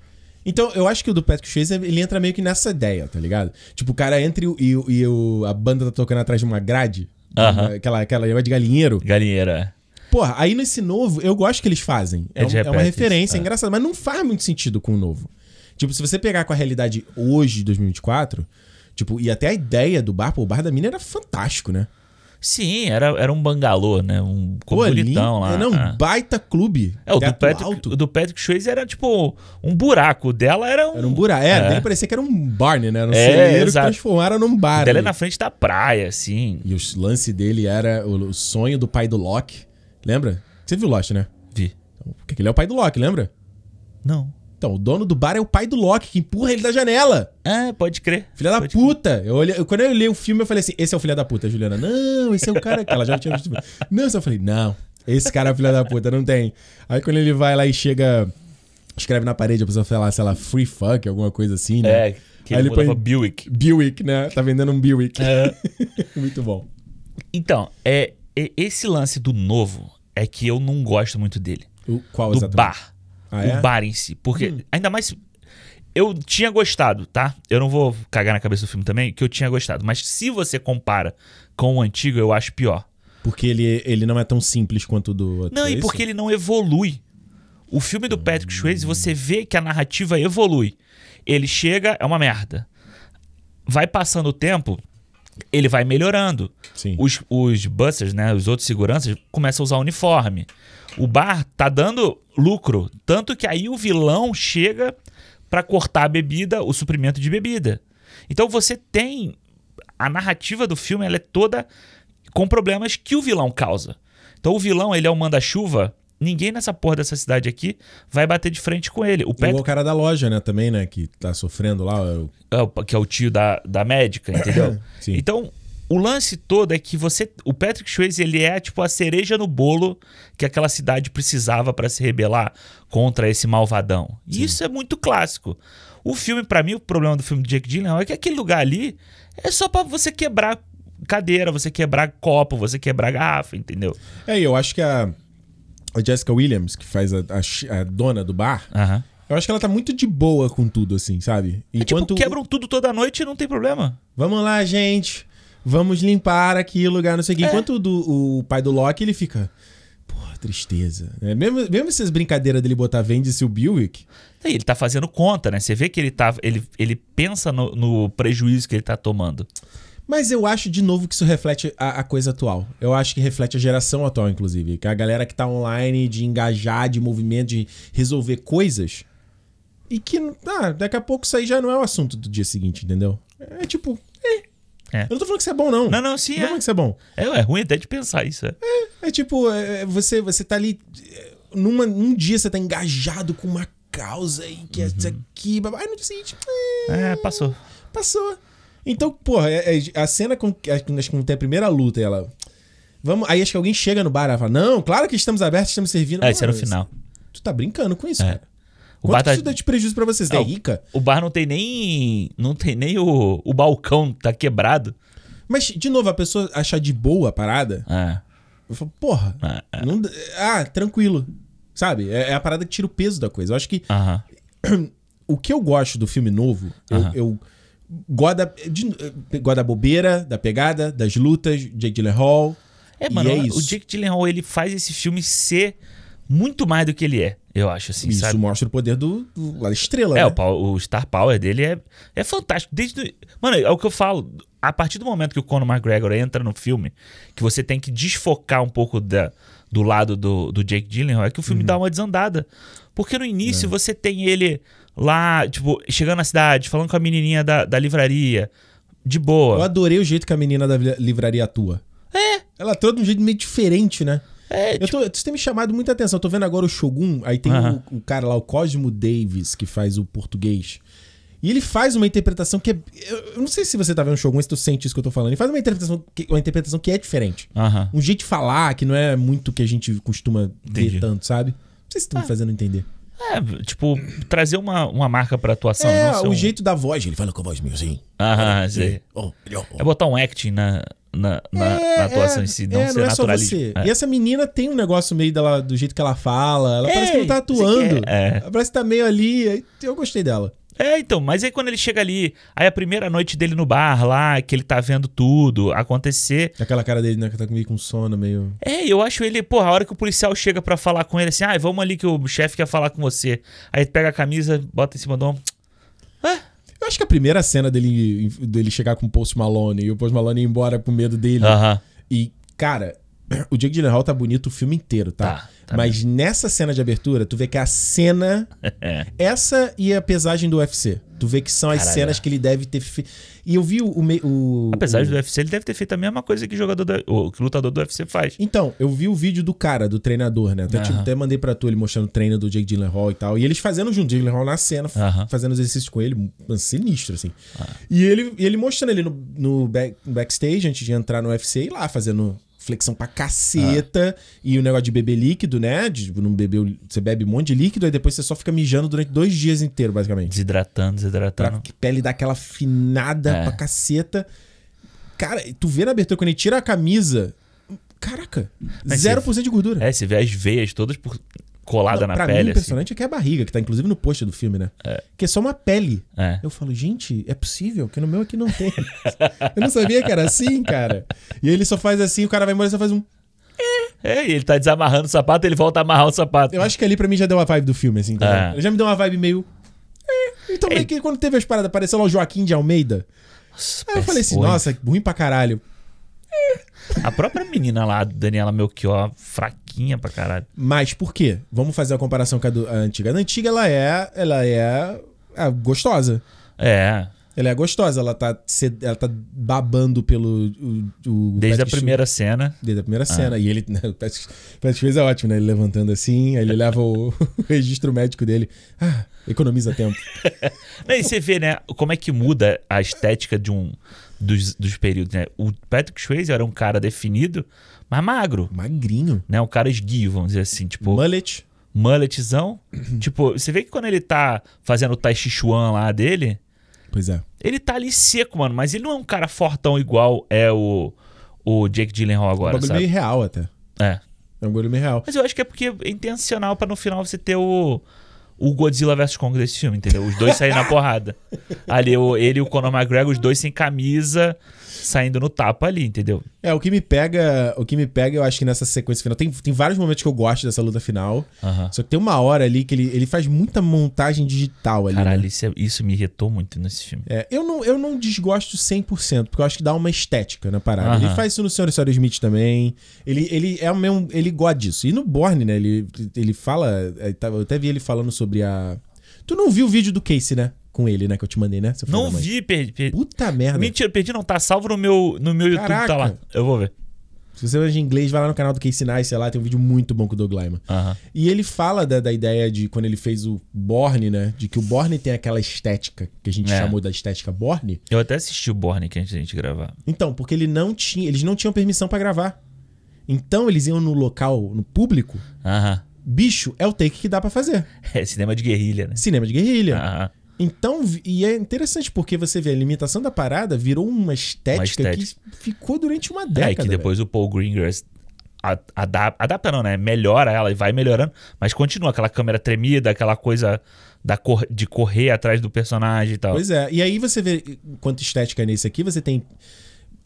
Então, eu acho que o do Patrick Chase, ele entra meio que nessa ideia, tá ligado? Tipo, o cara entra e, e, e a banda tá tocando atrás de uma grade. Né, aquela, aquela negócio é de galinheiro. Galinheiro, é. Porra, aí nesse novo, eu gosto que eles fazem. É, é um, é uma referência, é. é engraçado, mas não faz muito sentido com o novo. Tipo, se você pegar com a realidade hoje, 2024, tipo, e até a ideia do bar, pô, o bar da mina era fantástico, né? Sim, era, era um bangalô, né? Um bonitão lá. Era um é. baita clube. É, o do Patrick, alto. do Patrick Swayze era tipo um buraco. O dela era um. Era um buraco. É, é. dele parecia que era um barney, né? Era um é, celeiro exato. que transformaram num bar. O dela é na frente da praia, assim. E o lance dele era o sonho do pai do Loki. Lembra? Você viu Lost, né? Vi. Então, porque ele é o pai do Loki, lembra? Não. Então, o dono do bar é o pai do Loki, que empurra ele da janela. Ah, pode crer. Filha da pode puta. Eu olhei, eu, quando eu olhei o filme, eu falei assim: esse é o filho da puta, Juliana. Não, esse é o cara que ela já tinha visto. Não, eu é falei: não, esse cara é o filho da puta, não tem. Aí quando ele vai lá e chega, escreve na parede, a pessoa fala, sei lá, free fuck, alguma coisa assim, né? É, que Aí ele, ele põe Buick. Buick, né? Tá vendendo um Buick. É. (laughs) muito bom. Então, é, é, esse lance do novo é que eu não gosto muito dele. O, qual do exatamente? Do bar. Ah, é? O bar em si. Porque, hum. ainda mais. Eu tinha gostado, tá? Eu não vou cagar na cabeça do filme também, que eu tinha gostado. Mas se você compara com o antigo, eu acho pior. Porque ele, ele não é tão simples quanto o do outro. Não, é e isso? porque ele não evolui. O filme do Patrick hum. Swayze, você vê que a narrativa evolui. Ele chega, é uma merda. Vai passando o tempo, ele vai melhorando. Sim. Os, os busters, né? Os outros seguranças começam a usar uniforme. O bar tá dando lucro. Tanto que aí o vilão chega para cortar a bebida, o suprimento de bebida. Então você tem. A narrativa do filme ela é toda com problemas que o vilão causa. Então o vilão, ele é o manda-chuva. Ninguém nessa porra dessa cidade aqui vai bater de frente com ele. O, cara da loja, né, também, né? Que tá sofrendo lá. Eu... É, que é o tio da, da médica, entendeu? (coughs) Então, o lance todo é que você, o Patrick Swayze, ele é tipo a cereja no bolo que aquela cidade precisava para se rebelar contra esse malvadão. E isso é muito clássico. O filme, para mim, o problema do filme do Jake Gyllenhaal é que aquele lugar ali é só para você quebrar cadeira, você quebrar copo, você quebrar garrafa, entendeu? É, eu acho que a, a Jessica Williams, que faz a, a, a dona do bar, eu acho que ela tá muito de boa com tudo, assim, sabe? Enquanto... É, tipo, quebram tudo toda noite e não tem problema. Vamos lá, gente vamos limpar aqui o lugar, não sei o quê. É. Enquanto o, do, o pai do Loki, ele fica Pô, tristeza. É, mesmo, mesmo essas brincadeiras dele botar vende-se o Buick. Ele tá fazendo conta, né? Você vê que ele, tá, ele, ele pensa no, no, prejuízo que ele tá tomando. Mas eu acho, de novo, que isso reflete a, a, coisa atual. Eu acho que reflete a geração atual, inclusive. Que a galera que tá online, de engajar, de movimento, de resolver coisas. E que, ah, daqui a pouco isso aí já não é o assunto do dia seguinte, entendeu? É tipo, é, é. Eu não tô falando que isso é bom, não. Não, não, sim. Não é. tô falando que isso é bom. É, é ruim até de pensar isso. É, é, é tipo, é, é, você, você tá ali. É, numa, num dia você tá engajado com uma causa e que uhum. isso aqui. Aí no dia seguinte. É, passou. Passou. Então, porra, a cena com, acho que não tem a primeira luta, ela. Vamos, aí acho que alguém chega no bar e fala: Não, claro que estamos abertos, estamos servindo. É, isso era o final. Tu tá brincando com isso, cara. O Quanto bar tá... isso dá de prejuízo pra vocês? Ah, é, é rica? O bar não tem nem. Não tem nem o, o balcão, tá quebrado. Mas, de novo, a pessoa achar de boa a parada. É. Eu falo, porra. É. é. Não... Ah, tranquilo. Sabe? É, é, a parada que tira o peso da coisa. Eu acho que. Uh -huh. (clears throat) O que eu gosto do filme novo, uh -huh. eu, eu gosto da, bobeira, da pegada, das lutas, Jake Gyllenhaal. É, mano, é o Jake Gyllenhaal, ele faz esse filme ser muito mais do que ele é, eu acho, assim, Isso sabe? mostra o poder do, do da estrela, é, né? o, o, Star Power dele é, é fantástico. Desde, mano, é o que eu falo. A partir do momento que o Conor McGregor entra no filme, que você tem que desfocar um pouco da, do lado do, do Jake Gyllenhaal, é que o filme uhum. dá uma desandada. Porque no início é. você tem ele lá, tipo, chegando na cidade, falando com a menininha da, da livraria, de boa. Eu adorei o jeito que a menina da livraria atua. É. Ela atua de um jeito meio diferente, né? É, eu tipo tô, Isso tem me chamado muita atenção. Eu tô vendo agora o Shogun, aí tem uhum. o, o, cara lá, o Cosmo Davis, que faz o português. E ele faz uma interpretação que é. Eu não sei se você tá vendo o Shogun, se tu sente isso que eu tô falando. Ele faz uma interpretação que, uma interpretação que é diferente. Um jeito de falar que não é muito que a gente costuma Entendi. ver tanto, sabe? Não sei se tá estão ah. me fazendo entender. É, tipo, trazer uma, uma marca pra atuação. É, o um... jeito da voz. Ele fala com a voz meio assim. Aham, sim. É, é, é botar um acting na, na, na, é, na atuação é, em si, é, não é, ser não naturalista. É. E essa menina tem um negócio meio dela, do jeito que ela fala. Ela parece que não tá atuando. É, parece que tá meio ali. Eu gostei dela. É, então, mas aí quando ele chega ali, aí a primeira noite dele no bar lá, que ele tá vendo tudo acontecer. Aquela cara dele, né, que tá meio com sono, meio. É, eu acho ele, porra, a hora que o policial chega para falar com ele assim, ah, vamos ali que o chefe quer falar com você. Aí pega a camisa, bota em cima do ombro. Ah, eu acho que a primeira cena dele, dele chegar com o Post Malone e o Post Malone ir embora com medo dele. Uh -huh. E, cara, (clears throat) O Jake Gyllenhaal tá bonito o filme inteiro, tá? tá, tá Mas bem. nessa cena de abertura, tu vê que a cena. (laughs) É. essa e a pesagem do UFC. Tu vê que são Caralho. as cenas é. que ele deve ter feito. E eu vi o. o, a pesagem o... do UFC, ele deve ter feito a mesma coisa que jogador do, o lutador do UFC faz. Então, eu vi o vídeo do cara, do treinador, né? Até, tipo, até mandei pra tu ele mostrando o treino do Jake Gyllenhaal e tal. E eles fazendo junto, Jake Gyllenhaal na cena, fazendo os exercícios com ele, sinistro, assim. Ah. E ele, ele mostrando ele no, no back, backstage, antes de entrar no UFC, e lá fazendo flexão pra caceta. Ah. E o negócio de beber líquido, né? De tipo, não beber. Você bebe um monte de líquido, aí depois você só fica mijando durante dois dias inteiro, basicamente. Desidratando, desidratando. Pra que pele dá aquela finada é. pra caceta. Cara, tu vê na abertura, quando ele tira a camisa. Caraca, Mas 0% você, de gordura. É, você vê as veias todas por colada Não, na pele. Mim, o assim. impressionante assim. é que é a barriga, que tá inclusive no post do filme, né? É. Que é só uma pele. É. Eu falo, gente, é possível, que no meu aqui não tem. (laughs) eu não sabia que era assim, cara. E ele só faz assim, o cara vai embora e só faz um. É, é e ele tá desamarrando o sapato, ele volta a amarrar o sapato. Eu acho que ali para mim já deu uma vibe do filme, assim, tá? É. Já me deu uma vibe meio. É. Então, meio que quando teve as paradas, apareceu lá o Joaquim de Almeida. Nossa, Aí eu falei assim, foi. nossa, ruim pra caralho. A própria menina lá, Daniela Melchior, fraquinha pra caralho. Mas por quê? Vamos fazer a comparação com a, do, a antiga. Na antiga, ela é. Ela é, é gostosa. É. Ela é gostosa, ela tá, ela tá babando pelo. O, o Desde a primeira cena. Desde a primeira ah. cena. E ele. Né, (laughs) o Patrick é ótimo, né? Ele levantando assim, aí ele leva o, (laughs) o, registro médico dele. Ah, economiza tempo. aí (laughs) você vê, né? Como é que muda a estética de um dos, dos períodos, né? O Patrick Swayze era um cara definido, mas magro. Magrinho. Né? Um cara esguio, vamos dizer assim. Tipo, mullet. Mulletzão. Uhum. Tipo, você vê que quando ele tá fazendo o Tai Chi Chuan lá dele... Pois é. Ele tá ali seco, mano. Mas ele não é um cara fortão igual é o, o Jake Gyllenhaal agora, é um sabe? meio real até. É. É um bagulho meio real. Mas eu acho que é porque é intencional para no final você ter o o Godzilla vs Kong desse filme, entendeu? Os dois saíram na porrada. Ali, o, ele e o Conor McGregor, os dois sem camisa, saindo no tapa ali, entendeu? É, o que me pega, o que me pega, eu acho que nessa sequência final. Tem, tem vários momentos que eu gosto dessa luta final. Uhum. Só que tem uma hora ali que ele, ele faz muita montagem digital ali. Caralho, né? isso, é, isso, me irritou muito nesse filme. É, eu não, eu não desgosto 100%, porque eu acho que dá uma estética na parada. Uhum. Ele faz isso no Senhor e Senhora Smith também. Ele, ele é o mesmo. Ele gosta disso. E no Borne, né? Ele, ele fala. É, tá, eu até vi ele falando sobre a. Tu não viu o vídeo do Casey, né? com ele, né? Que eu te mandei, né? não vi, perdi, perdi, Puta merda. Mentira, perdi não. Tá salvo no meu, no meu YouTube, tá lá. Eu vou ver. Se você hoje de inglês, vai lá no canal do Casey Nice, sei lá, tem um vídeo muito bom com o Doug Lyman. Uhum. E ele fala da, da ideia de quando ele fez o Borne, né? De que o Borne tem aquela estética que a gente é. chamou da estética Borne. Eu até assisti o Borne que antes da gente gravar. Então, porque ele não tinha, eles não tinham permissão para gravar. Então eles iam no local, no público. Uhum. Bicho, é o take que dá para fazer. (laughs) É cinema de guerrilha, né? Cinema de guerrilha. Uhum. Então, e é interessante porque você vê a limitação da parada virou uma estética, uma estética. que ficou durante uma é, década. É, que depois o Paul Greengrass adapta, adapta não, né? Melhora ela e vai melhorando, mas continua aquela câmera tremida, aquela coisa da cor, de correr atrás do personagem e tal. Pois é, e aí você vê quanto estética é nesse aqui, você tem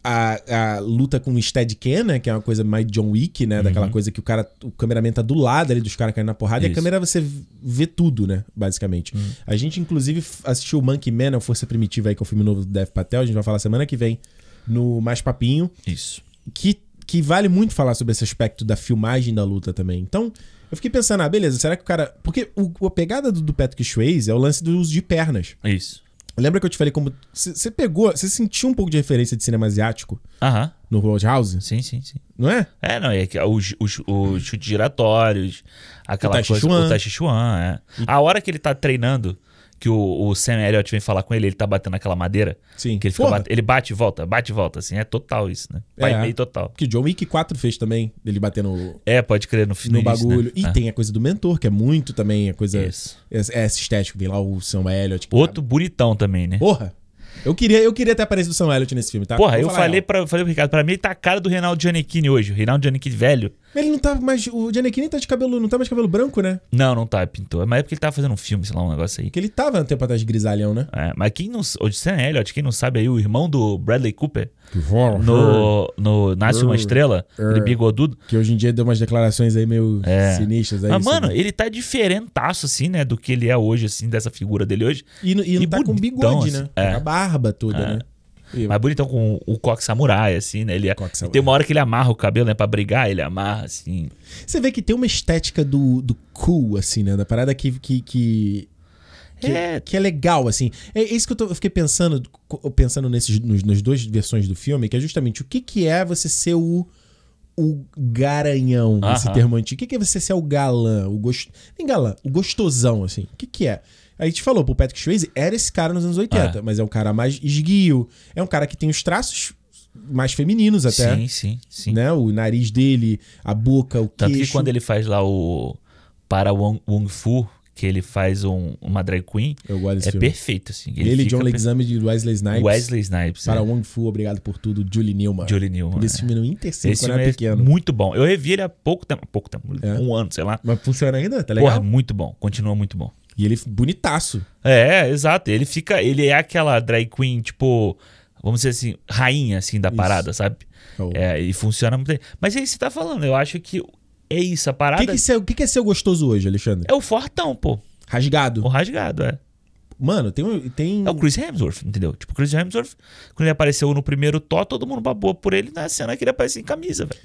a, a, luta com o Steadicam, né? Que é uma coisa mais John Wick, né? Uhum. Daquela coisa que o cara, o cameraman tá do lado ali dos caras caindo na porrada Isso. e a câmera você vê tudo, né? Basicamente. Uhum. A gente, inclusive, assistiu o Monkey Man, a né, Força Primitiva aí, que é o filme novo do Dev Patel. A gente vai falar semana que vem no Mais Papinho. Isso. Que, que vale muito falar sobre esse aspecto da filmagem da luta também. Então, eu fiquei pensando, ah, beleza, será que o cara. Porque o, a pegada do, do Patrick Swayze é o lance do uso de pernas. Isso. Lembra que eu te falei como. Você pegou. Você sentiu um pouco de referência de cinema asiático? Aham. No Roadhouse? Sim, sim, sim. Não é? É, não. É, é os, os, os chutes giratórios, aquela o coisa. Chuan. O Tai Chuan, é. A hora que ele tá treinando que o, o Sam Elliott vem falar com ele, ele tá batendo aquela madeira. Sim. Que ele, fica bate, ele bate e volta, bate e volta, assim. É total isso, né? É. Pai é, meio total. Que John Wick 4 fez também, ele batendo. É, pode crer, no, no, no né? bagulho. Né? E ah. tem a coisa do mentor, que é muito também a coisa. Isso. É, é estético, vem lá o Sam Elliott. Outro tá... bonitão também, né? Porra! Eu queria, eu queria ter aparecido o Sam Elliott nesse filme, tá? Porra, Vou eu falei para falei pro Ricardo, pra mim tá a cara do Reinaldo Giannichini hoje. O Reinaldo Giannichini velho. Ele não tá mais. O Giannettini tá de cabelo. Não tá mais de cabelo branco, né? Não, não tá, pintou. Mas é porque ele tava fazendo um filme, sei lá, um negócio aí. Que ele tava no tempo atrás de grisalhão, né? É, mas quem não. O Sam Elliott, quem não sabe aí, o irmão do Bradley Cooper. No, no Nasce uma uh, Estrela, uh, ele bigodudo. Que hoje em dia deu umas declarações aí meio é. sinistras aí. Mas, mano, ele tá diferentaço, assim, né? Do que ele é hoje, assim, dessa figura dele hoje. E, e, e não tá com bigode, né? assim. né? É. A barba toda, é. né? Eu. Mas é bonitão com o coque samurai, assim, né? Ele, ele é- tem uma hora que ele amarra o cabelo, né? Pra brigar, ele amarra, assim. Você vê que tem uma estética do, do cool, assim, né? Da parada que, que, que... Que é. que é legal, assim. É, é isso que eu, tô, eu fiquei pensando, pensando nesses, nos, nas duas versões do filme, que é justamente o que, que é você ser o, o garanhão, uh -huh. esse termo antigo. O que, que é você ser o galã, o gosto, Nem galã, o gostosão, assim. O que, que é? A gente falou, o Patrick Swayze era esse cara nos anos 80, é. mas é um cara mais esguio, é um cara que tem os traços mais femininos até. Sim, sim, sim. Né? O nariz dele, a boca, o Tanto queixo. que quando ele faz lá o para Wong, Wong Fu, que ele faz um, uma drag queen. Eu gosto desse É filme. perfeito, assim. Ele, ele John Leguizamo de Wesley Snipes. Wesley Snipes. Para é. Wong Fu, obrigado por tudo, Julie Newman. Julie Newman. Esse é. filme não intercede quando filme era é, é pequeno. muito bom. Eu revi ele há pouco tempo, pouco tempo, é. um ano, sei lá. Mas funciona ainda? Tá legal? Porra, muito bom. Continua muito bom. E ele bonitaço. É, exato. Ele fica. Ele é aquela drag queen, tipo. Vamos dizer assim, rainha assim da isso. parada, sabe? Oh. É, e funciona muito bem. Mas é isso que você tá falando. Eu acho que é isso, a parada. O que, que, que, é seu gostoso hoje, Alexandre? É o fortão, pô. Rasgado. O rasgado, é. Mano, tem. tem... É o Chris Hemsworth, entendeu? Tipo, o Chris Hemsworth, quando ele apareceu no primeiro Thor, todo mundo babou por ele na cena que ele aparece em camisa, velho.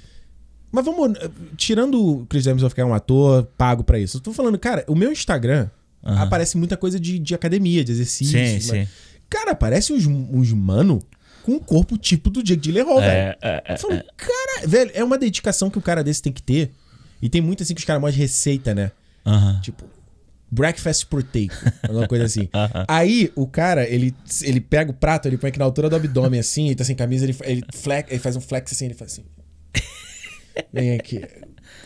Mas vamos. Tirando o Chris Hemsworth, que é um ator pago para isso, eu tô falando, cara, o meu Instagram Uhum. Aparece muita coisa de, de academia, de exercício. Sim, mas... sim. Cara, aparece uns, uns mano com o um corpo tipo do Jake Gyllenhaal, é, velho. É, é, falo, é. cara, velho, é uma dedicação que um cara desse tem que ter. E tem muito assim que os caras mostram receita, né? Uhum. Tipo, breakfast proteico, alguma coisa assim. Uhum. (laughs) Aí o cara, ele, ele pega o prato, ele põe aqui na altura do abdômen, assim, ele tá sem camisa, ele, ele, flex, ele faz um flex assim, ele faz assim. (laughs) Vem aqui.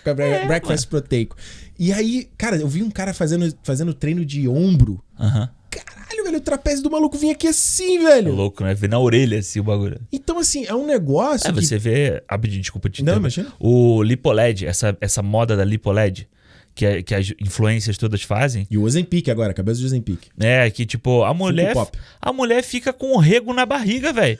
É, breakfast proteico. E aí, cara, eu vi um cara fazendo, fazendo treino de ombro. Aham. Caralho, velho, o trapézio do maluco vinha aqui assim, velho. É louco, né? Vê na orelha assim o bagulho. Então, assim, é um negócio. É, que... você vê. Abdi, desculpa te Não, imagina. O LipoLED, essa, essa moda da LipoLED que, é, que as influências todas fazem. E o Ozempic agora, cabeça do Ozempic. É, que tipo, a mulher. A mulher fica com o rego na barriga, velho.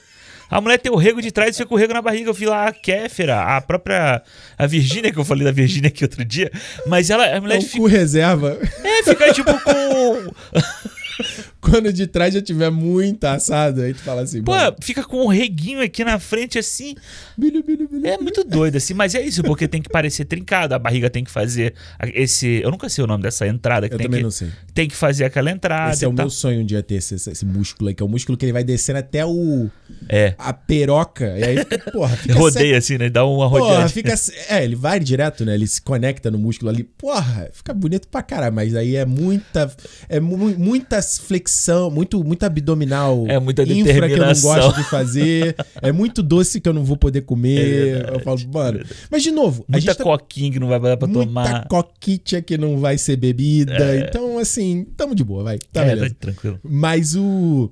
A mulher tem o rego de trás e fica com o rego na barriga. Eu vi lá a Kéfera, a própria. A Virgínia, que eu falei da Virgínia aqui outro dia. Mas ela. A mulher é um fica... reserva. É, fica tipo com. (laughs) (laughs) Quando de trás já tiver muito assado, aí tu fala assim. Pô, mano. fica com o um reguinho aqui na frente assim. Bilho, bilho, bilho, é muito doido assim, mas é isso, porque tem que parecer trincado. A barriga tem que fazer esse. Eu nunca sei o nome dessa entrada que Eu tem também que, não sei. Tem que fazer aquela entrada. Esse é o meu sonho um dia ter esse, esse músculo aí, que é o músculo que ele vai descendo até o. É. A peroca. E aí, porra, fica. Rodeia assim, né? Dá uma rodeada. Porra, fica. É, ele vai direto, né? Ele se conecta no músculo ali. Porra, fica bonito pra caralho, mas aí é muita. É mu muita flexão, muito, muito abdominal. É muita infra que eu não gosto de fazer. é muito doce que eu não vou poder comer. É verdade, eu falo, mano. É mas, de novo. Muita tá, coquinha que não vai dar pra muita tomar. Muita coquitia que não vai ser bebida. É. Então, assim, tamo de boa, vai. Tá é, beleza. Tá tranquilo. Mas o.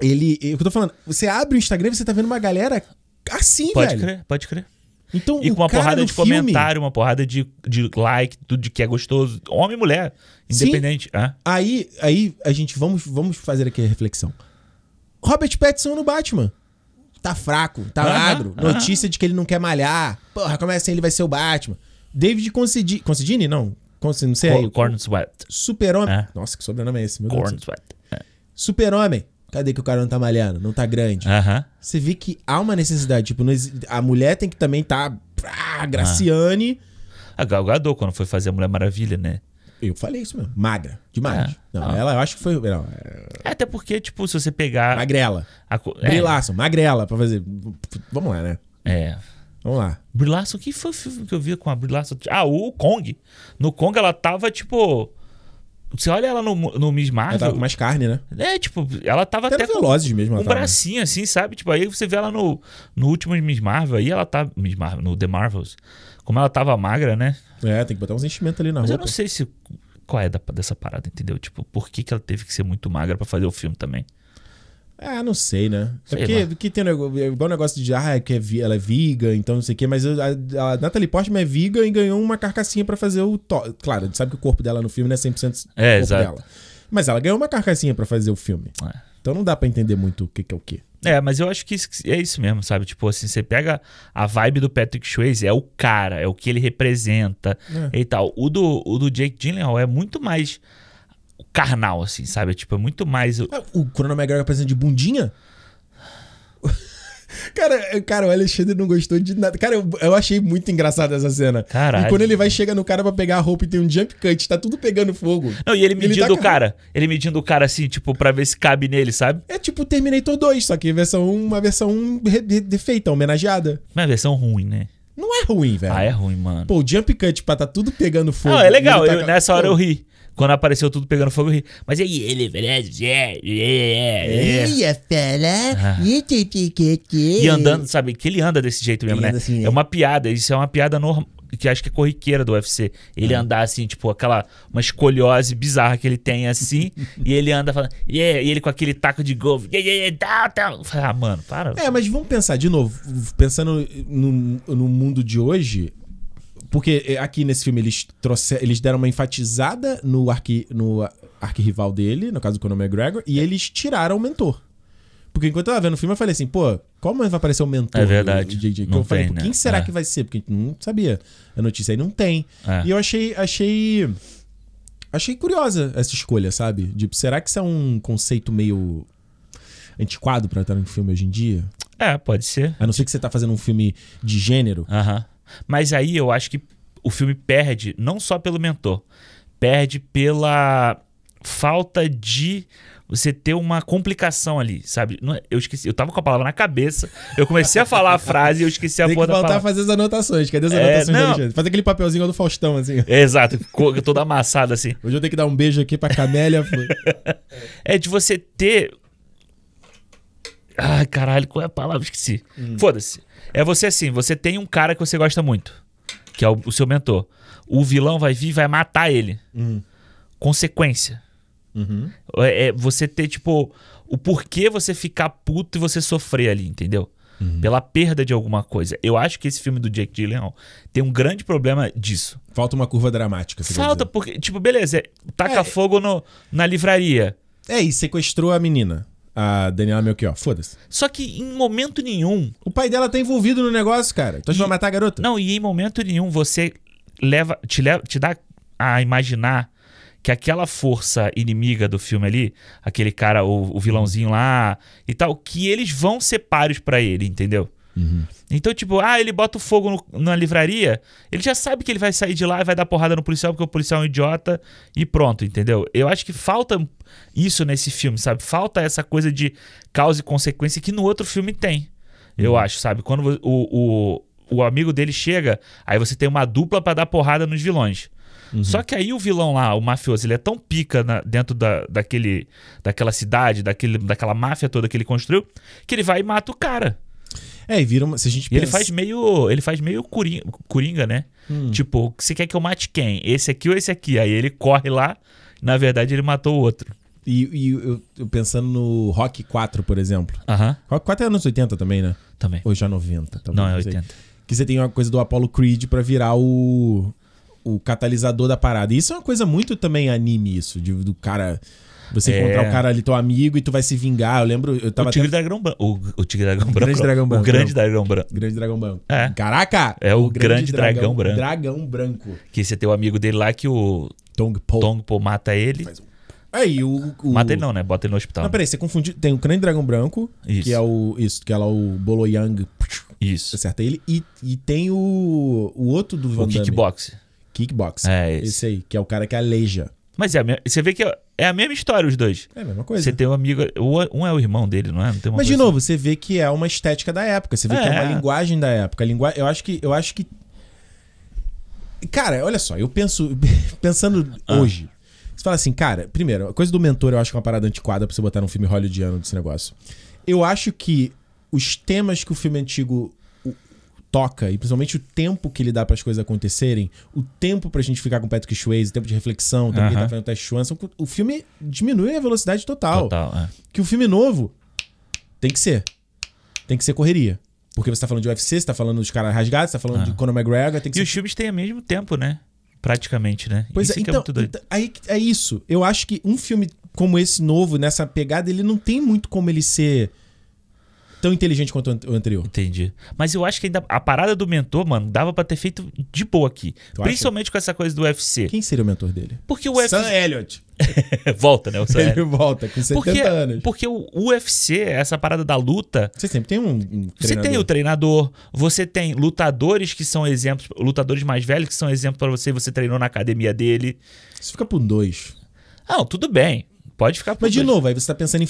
Ele. Eu tô falando, você abre o Instagram e você tá vendo uma galera assim, pode velho. Pode crer, pode crer. Então, e com uma porrada de filme... comentário, uma porrada de, de like, tudo de que é gostoso. Homem e mulher, independente. Ah. Aí, aí a gente vamos, vamos fazer aqui a reflexão. Robert Pattinson no Batman. Tá fraco, tá magro. Notícia de que ele não quer malhar. Porra, começa é assim, ele vai ser o Batman. David Concedi... Concedini? Não. Concedini, não sei Cor aí. Corn Sweat. Super-Homem. É. Nossa, que sobrenome é esse? Meu Corn Sweat. É. Super-Homem. Cadê que o cara não tá malhando? Não tá grande? Você vê que há uma necessidade. Tipo, a mulher tem que também tá. Ah, Graciane. Ah. A Gal quando foi fazer a Mulher Maravilha, né? Eu falei isso mesmo. Magra. Demais. É. Não, ah. ela eu acho que foi. Não, é... é até porque, tipo, se você pegar. Magrela. A... É. magrela, pra fazer. Vamos lá, né? É. Vamos lá. Brilaço, o que foi o filme que eu vi com a Brilaço? Ah, o Kong. No Kong ela tava, tipo. Você olha ela no, no Miss Marvel. Ela tava com mais carne, né? É, tipo, ela tava até, até com, velozes mesmo, um né? bracinho assim, sabe? Tipo, aí você vê ela no, no último Miss Marvel, aí ela tá. Miss Marvel, no The Marvels. Como ela tava magra, né? É, tem que botar uns enchimentos ali na Mas roupa. eu não sei se. Qual é da, dessa parada, entendeu? Tipo, por que, que ela teve que ser muito magra para fazer o filme também? Ah, não sei, né? É sei é porque, tem um, é igual negócio de, ah, é que ela é viga, então não sei o quê, mas a, a Natalie Portman é viga e ganhou uma carcassinha para fazer o Claro, a gente sabe que o corpo dela no filme não é 100% o corpo exato. dela. Mas ela ganhou uma carcassinha para fazer o filme. É. Então não dá para entender muito o que, que é o quê. É, mas eu acho que é isso mesmo, sabe? Tipo assim, você pega a vibe do Patrick Swayze, é o cara, é o que ele representa e tal. O do, o do Jake Gyllenhaal é muito mais carnal, assim, sabe? Tipo, é muito mais. O Conor McGregor apresenta é de bundinha? (laughs) Cara, é, cara, o Alexandre não gostou de nada. Cara, eu, eu achei muito engraçada essa cena. Caralho. E quando ele vai chega no cara pra pegar a roupa e tem um jump cut, tá tudo pegando fogo. Não, e ele medindo ele tá o cara. Ele medindo o cara assim, tipo, pra ver se cabe nele, sabe? É tipo Terminator 2, só que versão, uma versão defeita, homenageada. É uma versão ruim, né? Não é ruim, velho. Ah, é ruim, mano. Pô, o jump cut pra tá tudo pegando fogo. Não, é legal. Tá... Eu, nessa hora Pô. eu ri. Quando apareceu tudo pegando fogo, eu ri. Mas e aí, ele merece. É é, é, ah. E andando, sabe? Que ele anda desse jeito mesmo, né? Assim, né? é uma piada, isso é uma piada normal que acho que é corriqueira do UFC. Ele ah. andar assim, tipo, aquela uma escoliose bizarra que ele tem assim, (laughs) e ele anda falando, yeah, e ele com aquele taco de golfe, yeah, yeah, yeah, down, tal, Ah, mano, para. É, mas vamos pensar de novo, pensando no, no mundo de hoje, porque é, aqui nesse filme eles, trouxer, eles deram uma enfatizada no, arqui, no arquirrival dele, no caso do Conor McGregor, e é. eles tiraram o mentor. Porque enquanto eu tava vendo o filme, eu falei assim, pô, é qual mais vai aparecer o mentor? É verdade. Do JJ? Que eu falei, né? quem será é. que vai ser? Porque a gente não sabia. A notícia aí não tem. É. E eu achei, achei. Achei curiosa essa escolha, sabe? De, será que isso é um conceito meio antiquado para estar no filme hoje em dia? É, pode ser. A não ser que você tá fazendo um filme de gênero. Uh -huh. Mas aí eu acho que o filme perde não só pelo mentor, perde pela falta de você ter uma complicação ali, sabe? É, eu esqueci, eu tava com a palavra na cabeça, eu comecei a falar a (laughs) frase e eu esqueci a Tem que da palavra. voltar a fazer as anotações, cadê as é, anotações é, não. Faz aquele papelzinho do Faustão, assim. É, exato, todo amassado assim. Hoje eu tenho que dar um beijo aqui pra Camélia. é de você ter... Ai, caralho, qual é a palavra? Esqueci. Hum. Foda-se. É você assim, você tem um cara que você gosta muito, que é o, o seu mentor. O vilão vai vir e vai matar ele. Hum. Consequência. Uhum. É, é, você ter, tipo, o porquê você ficar puto e você sofrer ali, entendeu? Uhum. Pela perda de alguma coisa. Eu acho que esse filme do Jake Gyllenhaal tem um grande problema disso. Falta uma curva dramática. Falta porque, tipo, beleza, taca é, fogo no, na livraria. É, e sequestrou a menina a Daniela Melchior. Foda-se. Só que em momento nenhum. O pai dela tá envolvido no negócio, cara. Então a gente vai matar a garota. Não, e em momento nenhum você leva te, leva, te dá a imaginar que aquela força inimiga do filme ali, aquele cara, o, o vilãozinho lá e tal, que eles vão ser páreos pra ele, entendeu? Uhum. Então, tipo, ah, ele bota o fogo no, na livraria, ele já sabe que ele vai sair de lá e vai dar porrada no policial porque o policial é um idiota e pronto, entendeu? Eu acho que falta isso nesse filme, sabe? Falta essa coisa de causa e consequência que no outro filme tem, uhum. eu acho, sabe? Quando o, o, o amigo dele chega, aí você tem uma dupla para dar porrada nos vilões. Uhum. Só que aí o vilão lá, o mafioso, ele é tão pica na, dentro da, daquele, daquela cidade, daquele, daquela máfia toda que ele construiu, que ele vai e mata o cara. É, e vira uma. Se a gente pensa... Ele faz meio. Ele faz meio coringa, coringa né? Hum. Tipo, você quer que eu mate quem? Esse aqui ou esse aqui? Aí ele corre lá, na verdade ele matou o outro. E, e eu, eu, pensando no Rock 4, por exemplo. Aham. Uh -huh. Rock 4 é anos 80 também, né? Também. Ou já 90. Talvez, não, é 80. que você tem uma coisa do Apollo Creed para virar o. O catalisador da parada. E isso é uma coisa muito também anime, isso. De, do cara você é. encontrar o cara ali, teu amigo, e tu vai se vingar. Eu lembro, eu tava. O Tigre até... Dragão Branco. O, Tigre Dragão Branco. Grande Dragão Branco. O Grande Dragão Branco. Grande Dragão Branco. É. Caraca! É o, o grande, grande, Dragão, dragão Branco. Dragão Branco. Que você tem o amigo dele lá que o. tong tong po mata ele. Aí, o, o... Mata ele não, né? Bota ele no hospital. Não, peraí, você confundiu. Tem o Grande Dragão Branco, isso. que é o. Isso, que é lá o yang Isso. Acerta ele. E, e tem o. O outro do Van O Kickbox. Kickbox. É, esse. esse aí, que é o cara que aleija. Mas é, você vê que é a mesma história, os dois. É a mesma coisa. Você tem um amigo. Um é o irmão dele, não é? Não Mas, de novo, assim. você vê que é uma estética da época. Você vê é. que é uma é. linguagem da época. Lingu... Eu acho que. Eu acho que. Cara, olha só, eu penso. (laughs) Pensando ah. hoje. Você fala assim, cara, primeiro, a coisa do mentor eu acho que é uma parada antiquada pra você botar num filme hollywoodiano desse negócio. Eu acho que os temas que o filme antigo toca, e principalmente o tempo que ele dá para as coisas acontecerem, o tempo pra gente ficar com Patrick Swayze, o tempo de reflexão, o tempo que ele tá fazendo teste Schwanson, o filme diminui a velocidade total. total é. Que o filme novo tem que ser. Tem que ser correria. Porque você tá falando de UFC, você tá falando dos caras rasgados, você tá falando de Conor McGregor, tem que E ser... os filmes têm ao mesmo tempo, né? Praticamente, né? Pois isso é, é então, é aí é isso. Eu acho que um filme como esse novo, nessa pegada, ele não tem muito como ele ser tão inteligente quanto o anterior. Entendi. Mas eu acho que ainda a parada do mentor, mano, dava para ter feito de boa aqui. Tu Principalmente acha? com essa coisa do UFC. Quem seria o mentor dele? Porque o UFC. Sam Elliott. (laughs) volta, né? O Sam Ele volta com 70 porque, anos. Porque o UFC, essa parada da luta. Você sempre tem um. um você tem o treinador, você tem lutadores que são exemplos, lutadores mais velhos que são exemplos para você, você treinou na academia dele. Isso fica por dois. Não, tudo bem. Pode ficar Mas, de novo, aí você tá pensando em.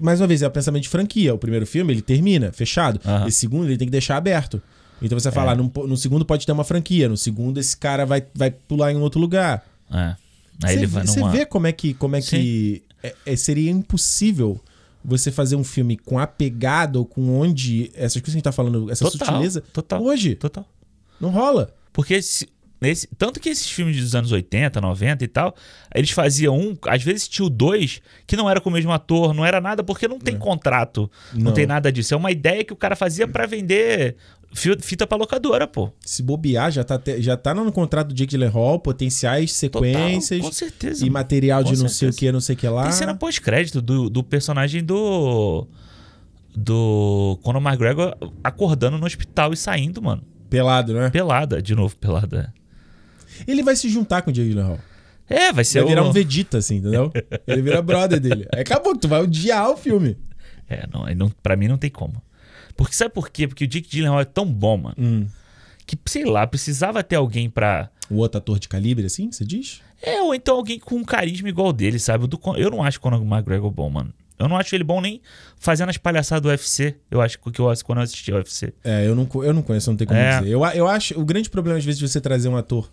Mais uma vez, é o pensamento de franquia. O primeiro filme, ele termina, fechado. Uhum. Esse segundo, ele tem que deixar aberto. Então você fala, é. Ah, no, no segundo pode ter uma franquia, no segundo esse cara vai, vai pular em um outro lugar. É. Aí você, ele vai Você numa... vê como é que. Como é que é, é, seria impossível você fazer um filme com a pegada ou com onde essas coisas que a gente tá falando, essa total, sutileza, total, hoje. Total. Não rola. Porque se, nesse tanto que esses filmes dos anos 80, 90 e tal, eles faziam um, às vezes tinha o dois, que não era com o mesmo ator, não era nada, porque não tem é. contrato, não, não, tem nada disso. É uma ideia que o cara fazia para vender fita pra locadora, pô. Se bobear, já tá, já tá no contrato do Jake Gyllenhaal, potenciais sequências. Total, com certeza. E material de não certeza. sei o que, não sei o que lá. Tem cena pós-crédito do, do personagem do. Do Conor McGregor acordando no hospital e saindo, mano. Pelado, né? Pelada, de novo, pelada. É. Ele vai se juntar com o Jake Gyllenhaal. É, vai ser Vai virar um Vegeta, assim, entendeu? (laughs) Ele vira brother dele. Aí é, acabou, tu vai odiar o filme. É, não, não, pra mim não tem como. Porque sabe por quê? Porque o Jake Gyllenhaal é tão bom, mano. Hum. Que, sei lá, precisava ter alguém pra... O outro ator de calibre, assim, você diz? É, ou então alguém com um carisma igual dele, sabe? Eu não acho o Conor McGregor bom, mano. Eu não acho ele bom nem fazendo as palhaçadas do UFC. Eu acho que eu, quando eu assisti o UFC. É, eu não, eu não conheço, não tem como é. dizer. Eu, eu acho. O grande problema, às vezes, de você trazer um ator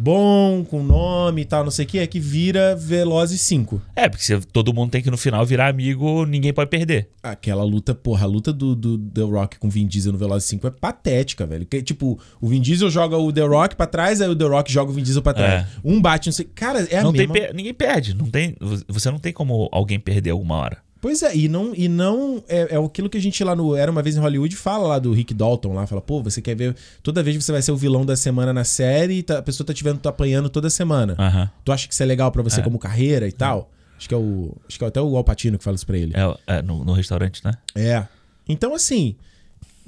bom, com nome e tal, não sei o que, é que vira Velozes 5. É, porque todo mundo tem que no final virar amigo, ninguém pode perder. Aquela luta, porra, a luta do, do The Rock com o Vin Diesel no Velozes 5 é patética, velho. Que, tipo, o Vin Diesel joga o The Rock pra trás, aí o The Rock joga o Vin Diesel pra trás. É. Um bate, não sei. Cara, é a não mesma... Tem per... Ninguém perde. Não tem... Você não tem como alguém perder alguma hora. Pois é, e não. E não é, é aquilo que a gente lá no Era uma Vez em Hollywood fala lá do Rick Dalton lá. Fala, pô, você quer ver. Toda vez você vai ser o vilão da semana na série tá, a pessoa tá te vendo, tá apanhando toda semana. Uh -huh. Tu acha que isso é legal para você é. como carreira e é. tal? Acho que é o. Acho que é até o Alpatino que fala isso pra ele. É, é no, no, restaurante, né? É. Então, assim.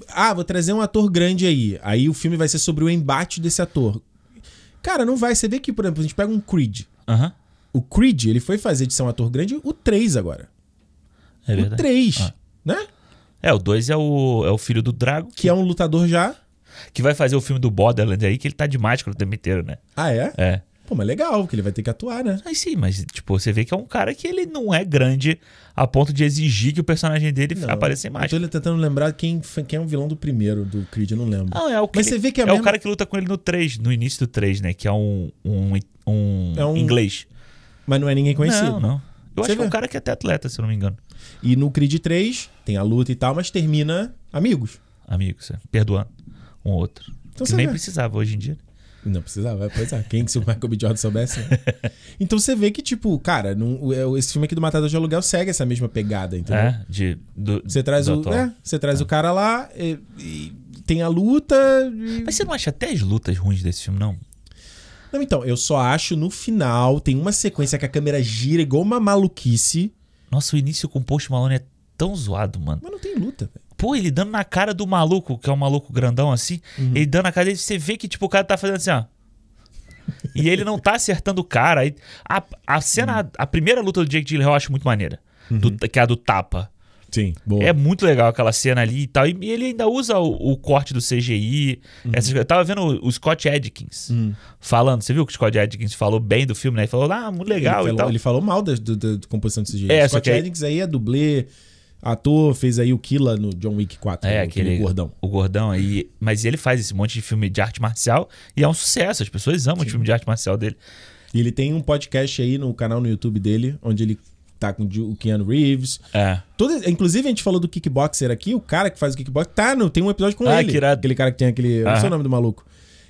Ah, vou trazer um ator grande aí. Aí o filme vai ser sobre o embate desse ator. Cara, não vai. Você vê que, por exemplo, a gente pega um Creed. Uh -huh. O Creed, ele foi fazer de ser um ator grande o 3 agora. É o 3, ah. né? É, o 2 é o, é o filho do Drago. Que, que é um lutador já. Que vai fazer o filme do Borderlands aí, que ele tá de mágico o tempo inteiro, né? Ah, é? É. Pô, mas legal, porque ele vai ter que atuar, né? Aí sim, mas, tipo, você vê que é um cara que ele não é grande a ponto de exigir que o personagem dele não, apareça em máscara. Eu tô tentando lembrar quem, quem é o vilão do primeiro, do Creed, eu não lembro. ah é o que mas ele, você vê que é, é o cara que luta com ele no 3, no início do 3, né? Que é um, um, um, é um... inglês. Mas não é ninguém conhecido. Não, não. Eu você acho vê? que é um cara que é até atleta, se eu não me engano. E no Creed 3 tem a luta e tal, mas termina amigos. Amigos, é. perdoando um outro. Então, que nem vê. precisava hoje em dia. Não precisava, pois é. Quem que se o Michael B. Jordan soubesse? Né? (laughs) então você vê que, tipo, cara, não, é, esse filme aqui do Matador de Aluguel segue essa mesma pegada, entendeu? É, de, do, você traz, do o, né? você traz é. o cara lá, e, e tem a luta. E... Mas você não acha até as lutas ruins desse filme, não? Não, então, eu só acho no final, tem uma sequência que a câmera gira igual uma maluquice. Nossa, o início com o Post Malone é tão zoado, mano. Mas não tem luta, velho. Pô, ele dando na cara do maluco, que é um maluco grandão assim, uhum. ele dando na cara dele, você vê que, tipo, o cara tá fazendo assim, ó. (laughs) e ele não tá acertando o cara. a, a cena, uhum. a primeira luta do Jake Gyllenhaal eu acho muito maneira. Uhum. Do, que é a do tapa. Sim, boa. É muito legal aquela cena ali e tal. E, ele ainda usa o, o corte do CGI. Uhum. Essas, eu tava vendo o, o Scott Adkins uhum. falando. Você viu que o Scott Adkins falou bem do filme, né? Ele falou, ah, muito legal ele e falou, tal. Ele falou mal da, composição do CGI. É, Scott que... Adkins aí é dublê ator, fez aí o Killa no John Wick 4, é, né? aquele, gordão. O gordão aí, mas ele faz esse monte de filme de arte marcial e é um sucesso, as pessoas amam Sim. o filme de arte marcial dele. E ele tem um podcast aí no canal no YouTube dele, onde ele tá com o Keanu Reeves. É. Todo, inclusive, a gente falou do kickboxer aqui, o cara que faz o kickboxer tá no, tem um episódio com ah, ele. Que irado. Aquele cara que tem aquele. Ah. Não sei o nome do maluco.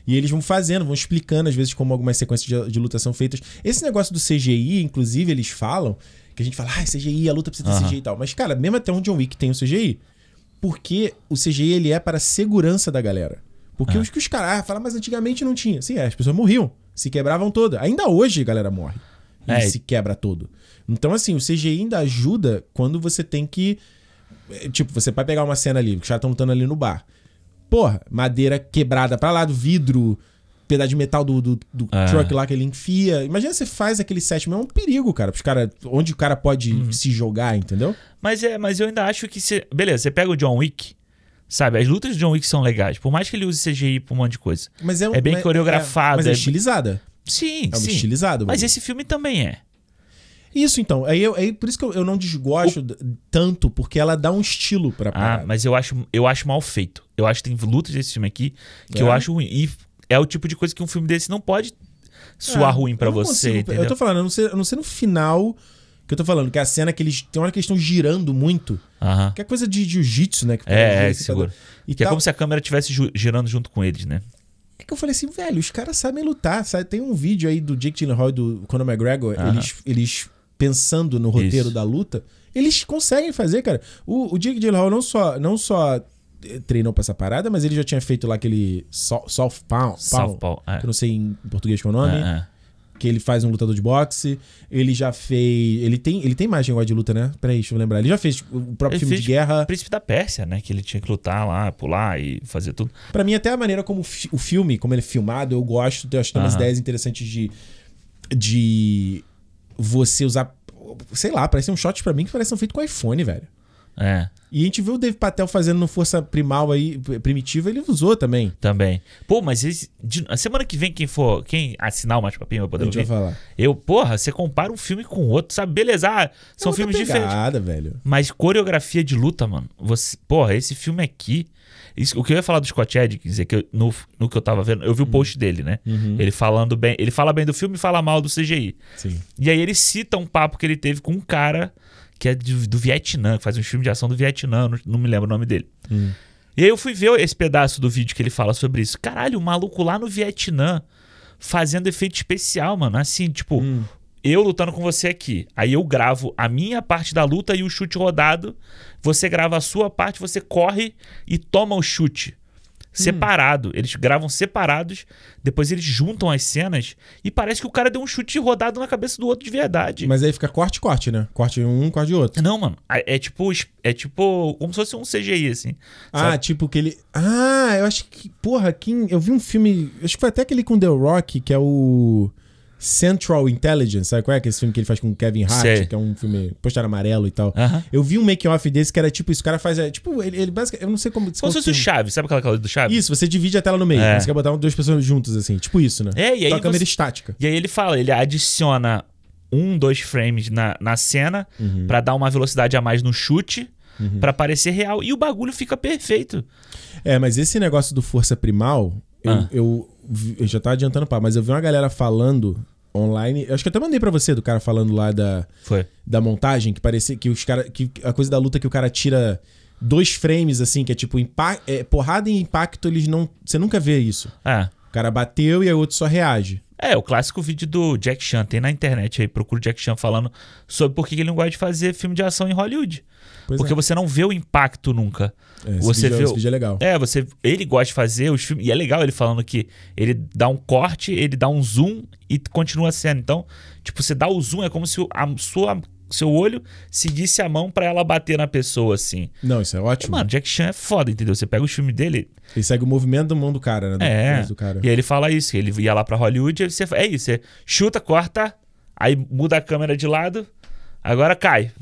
E eles vão fazendo, vão explicando, às vezes, como algumas sequências de, de luta são feitas. Esse negócio do CGI, inclusive, eles falam, que a gente fala, ah, é CGI, a luta precisa uhum. ter CGI e tal. Mas, cara, mesmo até onde John Wick tem o CGI. Porque o CGI ele é para a segurança da galera. Porque é. os que os caras ah, falam, mas antigamente não tinha. Sim, é, as pessoas morriam, se quebravam toda. Ainda hoje a galera morre. E é. se quebra todo. Então, assim, o CGI ainda ajuda quando você tem que. É, tipo, você vai pegar uma cena ali, que já estão lutando ali no bar. Porra, madeira quebrada pra lá, do vidro, pedaço de metal do, do, do é. truck lá que ele enfia. Imagina você faz aquele set, é um perigo, cara. Os cara onde o cara pode uhum. se jogar, entendeu? Mas é, mas eu ainda acho que Beleza, você pega o John Wick. Sabe, as lutas do John Wick são legais. Por mais que ele use CGI pra um monte de coisa. Mas é, um, é bem mas, é, coreografado. É, mas é, é estilizada. Sim, é sim. estilizado. Mas esse filme também é. Isso, então. Aí, eu, aí por isso que eu, eu não desgosto o... tanto, porque ela dá um estilo pra ah, parada. Ah, mas eu acho, eu acho mal feito. Eu acho que tem lutas desse filme aqui que é. eu acho ruim. E é o tipo de coisa que um filme desse não pode suar é, ruim para você. Consigo, eu tô falando, a não ser, a não ser no final que eu tô falando, que a cena que eles. Tem uma hora que eles estão girando muito. Uhum. Que é coisa de jiu-jitsu, né? Que é, é, seguro. E que é tal... é como se a câmera estivesse girando junto com eles, né? É que eu falei assim, velho, os caras sabem lutar. Sabe? Tem um vídeo aí do Jake Gyllenhaal e do Conor McGregor. Eles, eles pensando no roteiro Isso. da luta, eles conseguem fazer, cara. O, o Jake Gyllenhaal não só, não só eh, treinou pra essa parada, mas ele já tinha feito lá aquele South Pound, South Pound é. que eu não sei em português qual é o nome. É, é, que ele faz um lutador de boxe. Ele já fez. Ele tem, ele tem mais negócio de luta, né? Peraí, deixa eu lembrar. Ele já fez o próprio ele filme de guerra. O Príncipe da Pérsia, né? Que ele tinha que lutar lá, pular e fazer tudo. Para mim, até a maneira como o filme, como ele é filmado, eu gosto. Eu acho que tem umas ideias interessantes de. de você usar. Sei lá, parece um shot para mim que parece um feito com iPhone, velho. É. E a gente viu o Dave Patel fazendo no Força Primal aí, Primitiva, ele usou também. Também. Pô, mas esse, de, a semana que vem, quem for, quem assinar o Mais Papinho vai poder ouvir. falar. Eu, porra, você compara um filme com outro, sabe? Beleza, ah, são é filmes pegada, diferentes. velho. Mas coreografia de luta, mano. Você, porra, esse filme aqui. Isso, o que eu ia falar do Scott Edkins é que eu, no, no que eu tava vendo, eu vi o hum. post dele, né? Uhum. Ele falando bem. Ele fala bem do filme e fala mal do CGI. Sim. E aí ele cita um papo que ele teve com um cara que é do, do Vietnã, que faz um filme de ação do Vietnã, não, não me lembro o nome dele. Hum. E aí eu fui ver esse pedaço do vídeo que ele fala sobre isso. Caralho, o maluco lá no Vietnã fazendo efeito especial, mano. Assim, tipo, hum. eu lutando com você aqui. Aí eu gravo a minha parte da luta e o chute rodado. Você grava a sua parte, você corre e toma o chute. Hum. separado. Hum. Eles gravam separados, depois eles juntam as cenas e parece que o cara deu um chute rodado na cabeça do outro de verdade. Mas aí fica corte, corte, né? Corte um, corte outro. Não, mano. É, é tipo. É tipo. Como se fosse um CGI, assim. Ah, sabe? tipo que ele. Ah, eu acho que. Porra, quem. Eu vi um filme. Acho que foi até aquele com The Rock, que é o. Central Intelligence, sabe qual é? Que é esse filme que ele faz com o Kevin Hart, Sei. que é um filme postar amarelo e tal. Uh -huh. Eu vi um make off desse que era tipo, esse cara faz. É, tipo, ele, ele basicamente. Eu não sei como. Como se fosse o chave, sabe aquela coisa do chave? Isso, você divide a tela no meio. É. Você quer botar duas pessoas juntas, assim. Tipo isso, né? É, e aí. Só a câmera você... estática. E aí ele fala, ele adiciona um, dois frames na, na cena uhum. para dar uma velocidade a mais no chute. Uhum. para parecer real. E o bagulho fica perfeito. É, mas esse negócio do força primal, ah. eu, eu, já tava tá adiantando pá, mas eu vi uma galera falando online. Eu acho que eu até mandei para você do cara falando lá da Foi. da montagem que parecia que os cara que a coisa da luta que o cara tira dois frames assim, que é tipo impact, é, porrada e impacto, eles não, você nunca vê isso. É. O cara bateu e aí o outro só reage. É, o clássico vídeo do Jack Chan. Tem na internet aí, procura o Jack Chan falando sobre por que ele não gosta de fazer filme de ação em Hollywood. Pois porque é. você não vê o impacto nunca. É, você vídeo, é- vê esse vídeo é legal. É, você, ele gosta de fazer os filmes. E é legal ele falando que ele dá um corte, ele dá um zoom e continua sendo. Então, tipo, você dá o zoom, é como se a sua seu olho seguisse a mão para ela bater na pessoa, assim. Não, isso é ótimo. Mano, Jack Chan é foda, entendeu? Você pega o filme dele. Ele segue o movimento da mão do cara, né? é. Do cara. E aí ele fala isso, ele ia lá pra Hollywood e você. É isso, você chuta, corta, aí muda a câmera de lado, agora cai.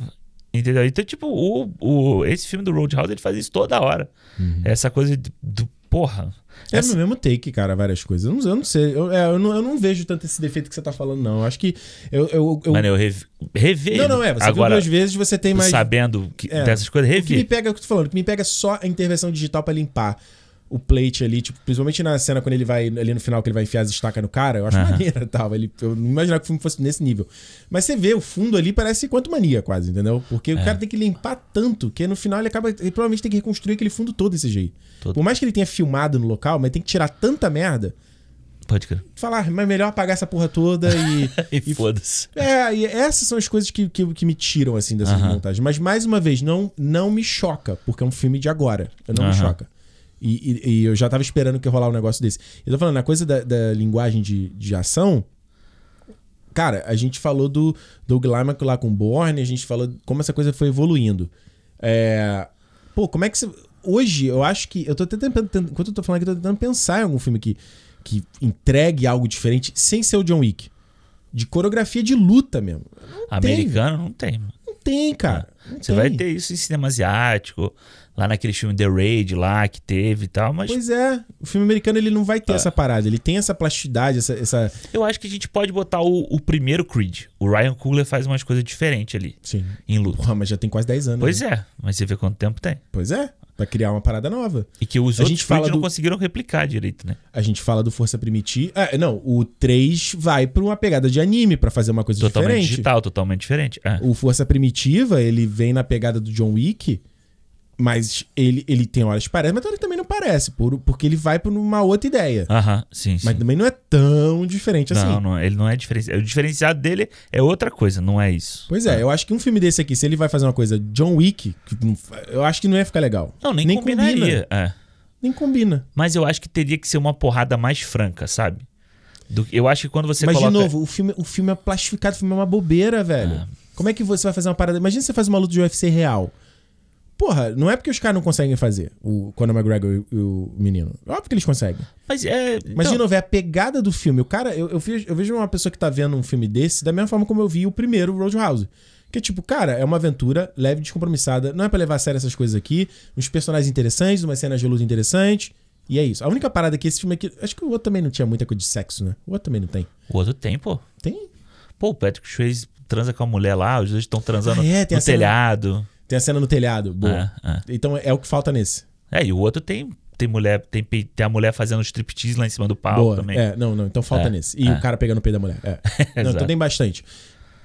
Entendeu? Então, tipo, o, o, esse filme do Roadhouse ele faz isso toda hora. Uhum. Essa coisa do porra. É essa... mesmo take, cara, várias coisas. Eu não, eu não sei. Eu, é, eu, não, eu não vejo tanto esse defeito que você tá falando, não. Eu acho que. Eu, eu, eu... Mano, eu rev... Não, não, é. Você Agora, duas vezes, você tem mais. Sabendo que, é. dessas coisas, revi. O que me pega, é o que eu tô falando, que me pega é só a intervenção digital para limpar o plate ali, tipo, principalmente na cena quando ele vai ali no final que ele vai enfiar as estacas no cara, eu acho maneiro e (laughs) tal. Ele, eu não imaginava que o filme fosse nesse nível. Mas você vê o fundo ali, parece quanto mania, quase, entendeu? Porque é. o cara tem que limpar tanto que no final ele acaba. Ele provavelmente tem que reconstruir aquele fundo todo desse jeito. Todo. Por mais que ele tenha filmado no local, mas tem que tirar tanta merda. Pode crer. Falar, mas melhor apagar essa porra toda e. (laughs) e, e foda-se. É, e essas são as coisas que, que, que me tiram, assim, dessas uhum. montagens. Mas, mais uma vez, não, não me choca, porque é um filme de agora. Eu não me choca. E, e, e eu já tava esperando que rolar um negócio desse. Eu tô falando, na coisa da, da linguagem de, de ação, cara, a gente falou do Doug Limack lá com o Borne, a gente falou como essa coisa foi evoluindo. É... Pô, como é que você. Hoje, eu acho que. Eu tô tentando. Enquanto eu tô falando aqui, eu tô tentando pensar em algum filme que, que entregue algo diferente sem ser o John Wick. De coreografia de luta mesmo. Não Americano tem. não tem, mano. Não tem, cara. É. Não você tem. vai ter isso em cinema asiático lá naquele filme The Raid lá que teve e tal, mas Pois é, o filme americano ele não vai ter é. essa parada, ele tem essa plasticidade, essa, essa, Eu acho que a gente pode botar o, o primeiro Creed. O Ryan Coogler faz umas coisas diferentes ali. Sim. Em luta. Porra, mas já tem quase 10 anos. Pois né? é, mas você vê quanto tempo tem. Pois é. Pra criar uma parada nova. E que os a outros Creed do... não conseguiram replicar direito, né? A gente fala do Força Primitiva. Ah, não, o 3 vai pra uma pegada de anime para fazer uma coisa totalmente diferente. Totalmente digital, totalmente diferente. É. O Força Primitiva, ele vem na pegada do John Wick, mas ele, ele tem horas que parece, mas ele também não parece, por, porque ele vai pra uma outra ideia. Aham, sim, sim. Mas também não é tão diferente assim. Não, não, é, ele não é diferente. O diferenciado dele é outra coisa, não é isso. Pois é, é, eu acho que um filme desse aqui, se ele vai fazer uma coisa John Wick, eu acho que não ia ficar legal. Não, nem, nem combinaria. Combina. É. Nem combina. Mas eu acho que teria que ser uma porrada mais franca, sabe? Do, eu acho que quando você Mas, coloca... de novo, o filme, o filme é plastificado, o filme é uma bobeira, velho. É. Como é que você vai fazer uma parada... Imagina você faz uma luta de UFC real. Porra, não é porque os caras não conseguem fazer, o Conor McGregor e o menino. Óbvio que eles conseguem. Mas é. Mas, então... de novo, é a pegada do filme. O cara, eu, eu, vejo, eu vejo uma pessoa que tá vendo um filme desse da mesma forma como eu vi o primeiro Roadhouse. Que tipo, cara, é uma aventura leve, descompromissada. Não é para levar a sério essas coisas aqui. Uns personagens interessantes, umas cenas de luz interessantes. E é isso. A única parada que esse filme aqui. Acho que o outro também não tinha muita coisa de sexo, né? O outro também não tem. O outro tem, pô. Tem? Pô, o Patrick Swayze transa com a mulher lá, os dois estão transando ah, é, no telhado. Cena... Tem a cena no telhado. Boa. Ah, ah. Então é o que falta nesse. É, e o outro tem. Tem mulher, tem, tem a mulher fazendo striptease lá em cima do palco Boa. também. É, não, não. Então falta é, nesse. E é. o cara pegando o pé da mulher. É. (laughs) não, então tem bastante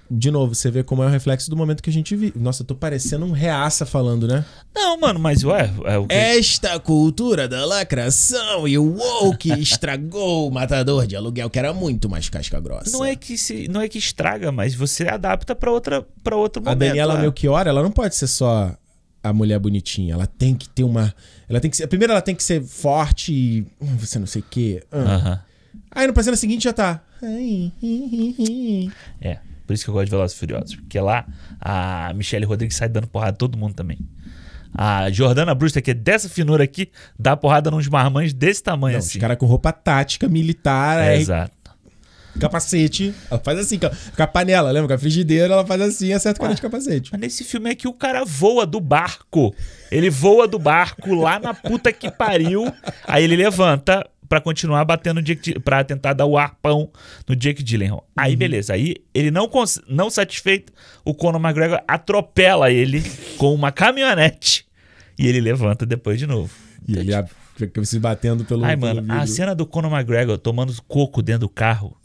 de novo, você vê como é o reflexo do momento que a gente vive. Nossa, eu tô parecendo um reaça falando, né? Não, mano, mas ué. É o que... Esta cultura da lacração e o woke (laughs) estragou o matador de aluguel, que era muito mais casca grossa. Não é que, se, não é que estraga, mas você adapta para outra para outro a momento. A Daniela é. Melchior, ela não pode ser só a mulher bonitinha. Ela tem que ter uma. Ela tem que ser. Primeiro, ela tem que ser forte e. Hum, você não sei o quê. Uh ah. -huh. Aí no passando seguinte já tá. É. Por isso que eu gosto de Velozes e Furiosos. Porque lá a Michelle Rodrigues sai dando porrada a todo mundo também. A Jordana Brewster, que é dessa finura aqui, dá porrada nos marmães desse tamanho Não, assim. Os caras com roupa tática, militar. É, aí... Exato. Capacete, ela faz assim, com a panela, lembra? Com a frigideira, ela faz assim acerta com cara ah, de capacete. Mas nesse filme é que o cara voa do barco. Ele voa do barco lá na puta que pariu. Aí ele levanta, para continuar batendo no Jake para tentar dar o arpão no Jake Gyllenhaal. Aí uhum. beleza, aí ele não não satisfeito, o Conor McGregor atropela ele com uma caminhonete e ele levanta depois de novo. E ele é, tipo... se batendo pelo Ai, mano, a cena do Conor McGregor tomando coco dentro do carro.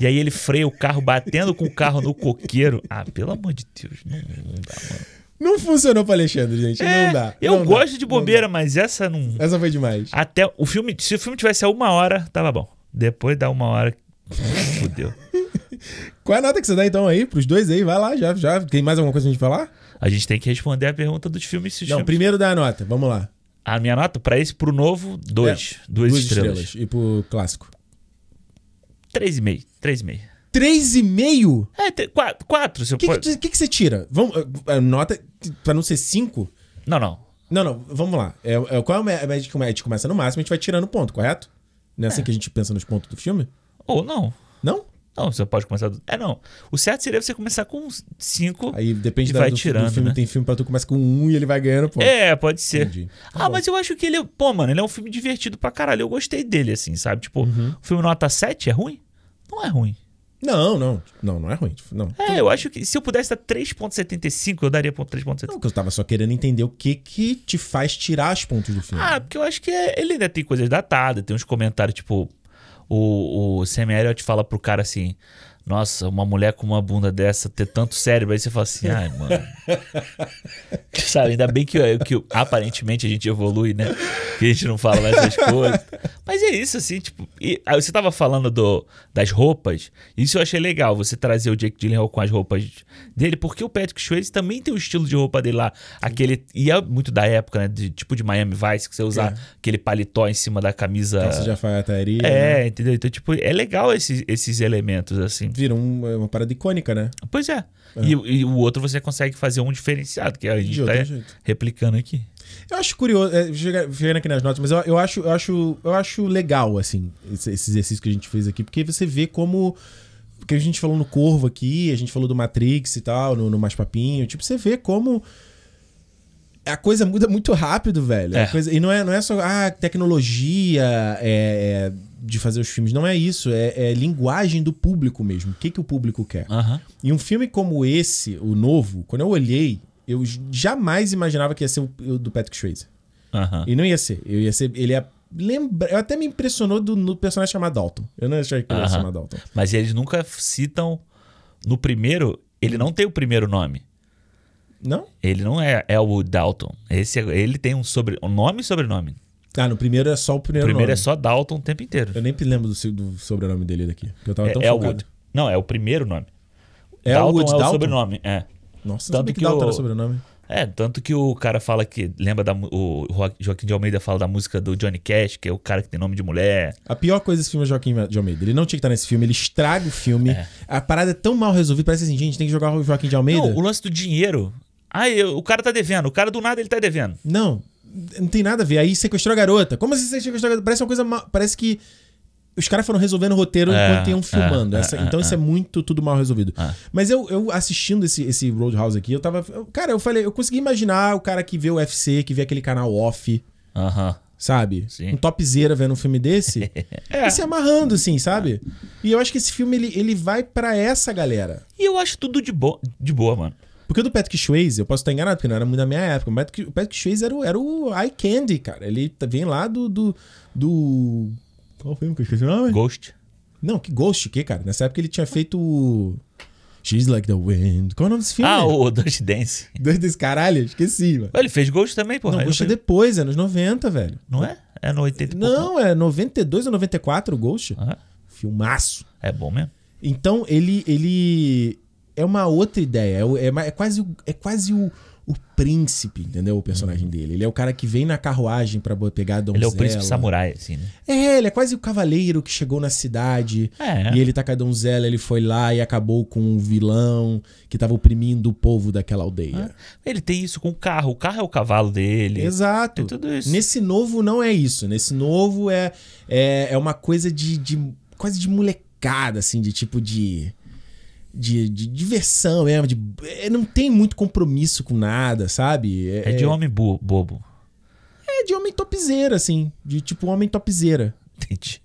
E aí ele freia o carro batendo com o carro no coqueiro. Ah, pelo amor de Deus, não, não dá, mano. Não funcionou pra Alexandre, gente. É, não dá. Eu não gosto dá, de bobeira, mas essa não. Essa foi demais. Até o filme. Se o filme tivesse a uma hora, tava bom. Depois da uma hora. (laughs) Fudeu. Qual é a nota que você dá então aí pros dois aí? Vai lá, já, já. Tem mais alguma coisa pra gente falar? A gente tem que responder a pergunta dos filmes. Se não, filmes... primeiro dá a nota, vamos lá. A minha nota pra esse, pro novo, dois. É, duas, duas estrelas. estrelas. E pro clássico? Três e meio. Três e meio. 3,5? É, 4. quatro, você O que, pode... que, que que você tira? Vamos, eh, eh, nota pra não ser 5? Não, não. Não, não, vamos lá. É, é, qual é a média que a gente começa no máximo, a gente vai tirando ponto, correto? Não é assim é. que a gente pensa nos pontos do filme? Ou não. Não? Não, você pode começar. Do... É, não. O certo seria você começar com 5. Aí depende E da, vai do, tirando, do filme. né? Tem filme pra tu começar com um e ele vai ganhando ponto. É, pode ser. Tá ah, bom. mas eu acho que ele. É, pô, mano, ele é um filme divertido pra caralho. Eu gostei dele, assim, sabe? Tipo, uhum. o filme nota 7 é ruim? Não é ruim. Não, não. Não, não é ruim. Não. É, eu acho que se eu pudesse dar 3.75, eu daria 3.75. Não, porque eu tava só querendo entender o que que te faz tirar os pontos do filme. Ah, porque eu acho que é, ele ainda tem coisas datadas, tem uns comentários, tipo... O, o semiário te fala pro cara assim... Nossa, uma mulher com uma bunda dessa ter tanto cérebro, aí você fala assim, ai, mano. (laughs) Sabe, ainda bem que, é, que aparentemente a gente evolui, né? Que a gente não fala mais essas coisas. Mas é isso, assim, tipo. E, você tava falando do, das roupas, isso eu achei legal, você trazer o Jake Gyllenhaal com as roupas dele, porque o Patrick Swayze também tem o estilo de roupa dele lá. Aquele. E é muito da época, né? De, tipo de Miami Vice, que você usar é. aquele paletó em cima da camisa. Calça de alfaiataria. É, né? entendeu? Então, tipo, é legal esses, esses elementos, assim vira um, é uma parada icônica, né? Pois é. é. E, e, o outro você consegue fazer um diferenciado, que a gente está replicando aqui. Eu acho curioso, é, chegando aqui nas notas, mas eu, eu, acho, eu, acho, eu acho legal, assim, esse, esse exercício que a gente fez aqui, porque você vê como porque a gente falou no Corvo aqui, a gente falou do Matrix e tal, no, no Mais Papinho. Tipo, você vê como a coisa muda muito rápido, velho. É. Coisa, e não é, não é só ah, tecnologia é, é, de fazer os filmes. Não é isso. É, é linguagem do público mesmo. O que, que o público quer. E um filme como esse, o novo, quando eu olhei, eu jamais imaginava que ia ser o, o do Patrick Swayze. E não ia ser. Eu ia ser. Ele é lembra... Eu até me impressionou do no personagem chamado Dalton. Eu não achei que ele uhum. ia chamar Dalton. Mas eles nunca citam. No primeiro, ele não tem o primeiro nome. Não? Ele não é Elwood Dalton. Esse, é, ele tem um, sobre, um nome e sobrenome. Ah, no primeiro é só o primeiro. O primeiro nome. é só Dalton o tempo inteiro. Eu nem me lembro do, do sobrenome dele daqui. Eu tava é, tão Elwood. Focado. Não, é o primeiro nome. Elwood Dalton, é o Dalton? sobrenome. É. Nossa, tanto que, que Dalton o... era sobrenome. É, tanto que o cara fala que. Lembra da. O Joaquim de Almeida fala da música do Johnny Cash, que é o cara que tem nome de mulher. A pior coisa desse filme é o Joaquim de Almeida. Ele não tinha que estar nesse filme, ele estraga o filme. É. A parada é tão mal resolvida, parece assim, gente, tem que jogar o Joaquim de Almeida. Não, o lance do dinheiro ah, o cara tá devendo. O cara do nada ele tá devendo. Não, não tem nada a ver. Aí sequestrou a garota. Como assim sequestrou a garota? Parece uma coisa. Ma... Parece que os caras foram resolvendo o roteiro é, enquanto iam é, filmando. É, Essa, é, então isso é, é muito tudo mal resolvido. É. Mas eu, eu assistindo esse, esse Roadhouse aqui, eu tava. cara, eu falei, eu consegui imaginar o cara que vê o UFC, que vê aquele canal off. Aham. Uh -huh. Sabe? Sim. Um topzera vendo um filme desse (laughs) e se amarrando, assim, sabe? E eu acho que esse filme ele, ele vai para essa galera. E eu acho tudo de, bo de boa, mano. Porque o do Patrick Swayze, eu posso estar enganado, porque não era muito da minha época. O Patrick, o Patrick Swayze era o, era o Eye Candy, cara. Ele tá, vem lá do. do, do... Qual filme que eu esqueci o nome? Ghost. Não, que Ghost, o que, cara? Nessa época ele tinha feito. She's Like the Wind. Qual é o nome desse filme? Ah, o Dirty Dance. Dirty (laughs) Dance, caralho, esqueci, mano. Ele fez Ghost também, porra. Não, Ghost é depois, anos é 90, velho. Não é? É no 80 Não, é 92 ou 94 o Ghost. Uhum. Filmaço. É bom mesmo. Então, ele, ele, é uma outra ideia. É, é, é quase, é quase o, o príncipe, entendeu? O personagem uhum. dele. Ele é o cara que vem na carruagem para pegar a donzela. Ele é o príncipe samurai, assim, né? É, ele é quase o cavaleiro que chegou na cidade é. Né? e ele tá com a donzela, ele foi lá e acabou com um vilão que tava oprimindo o povo daquela aldeia. Ah, ele tem isso com o carro, o carro é o cavalo dele. Exato. Tem tudo isso. Nesse novo não é isso. Nesse novo é, é, é uma coisa de, de. quase de molecada, assim, de tipo de de, de diversão mesmo. De, é, não tem muito compromisso com nada, sabe? É, é de é homem bo bobo. É de homem topzeira, assim. De tipo homem topzeira. Entendi.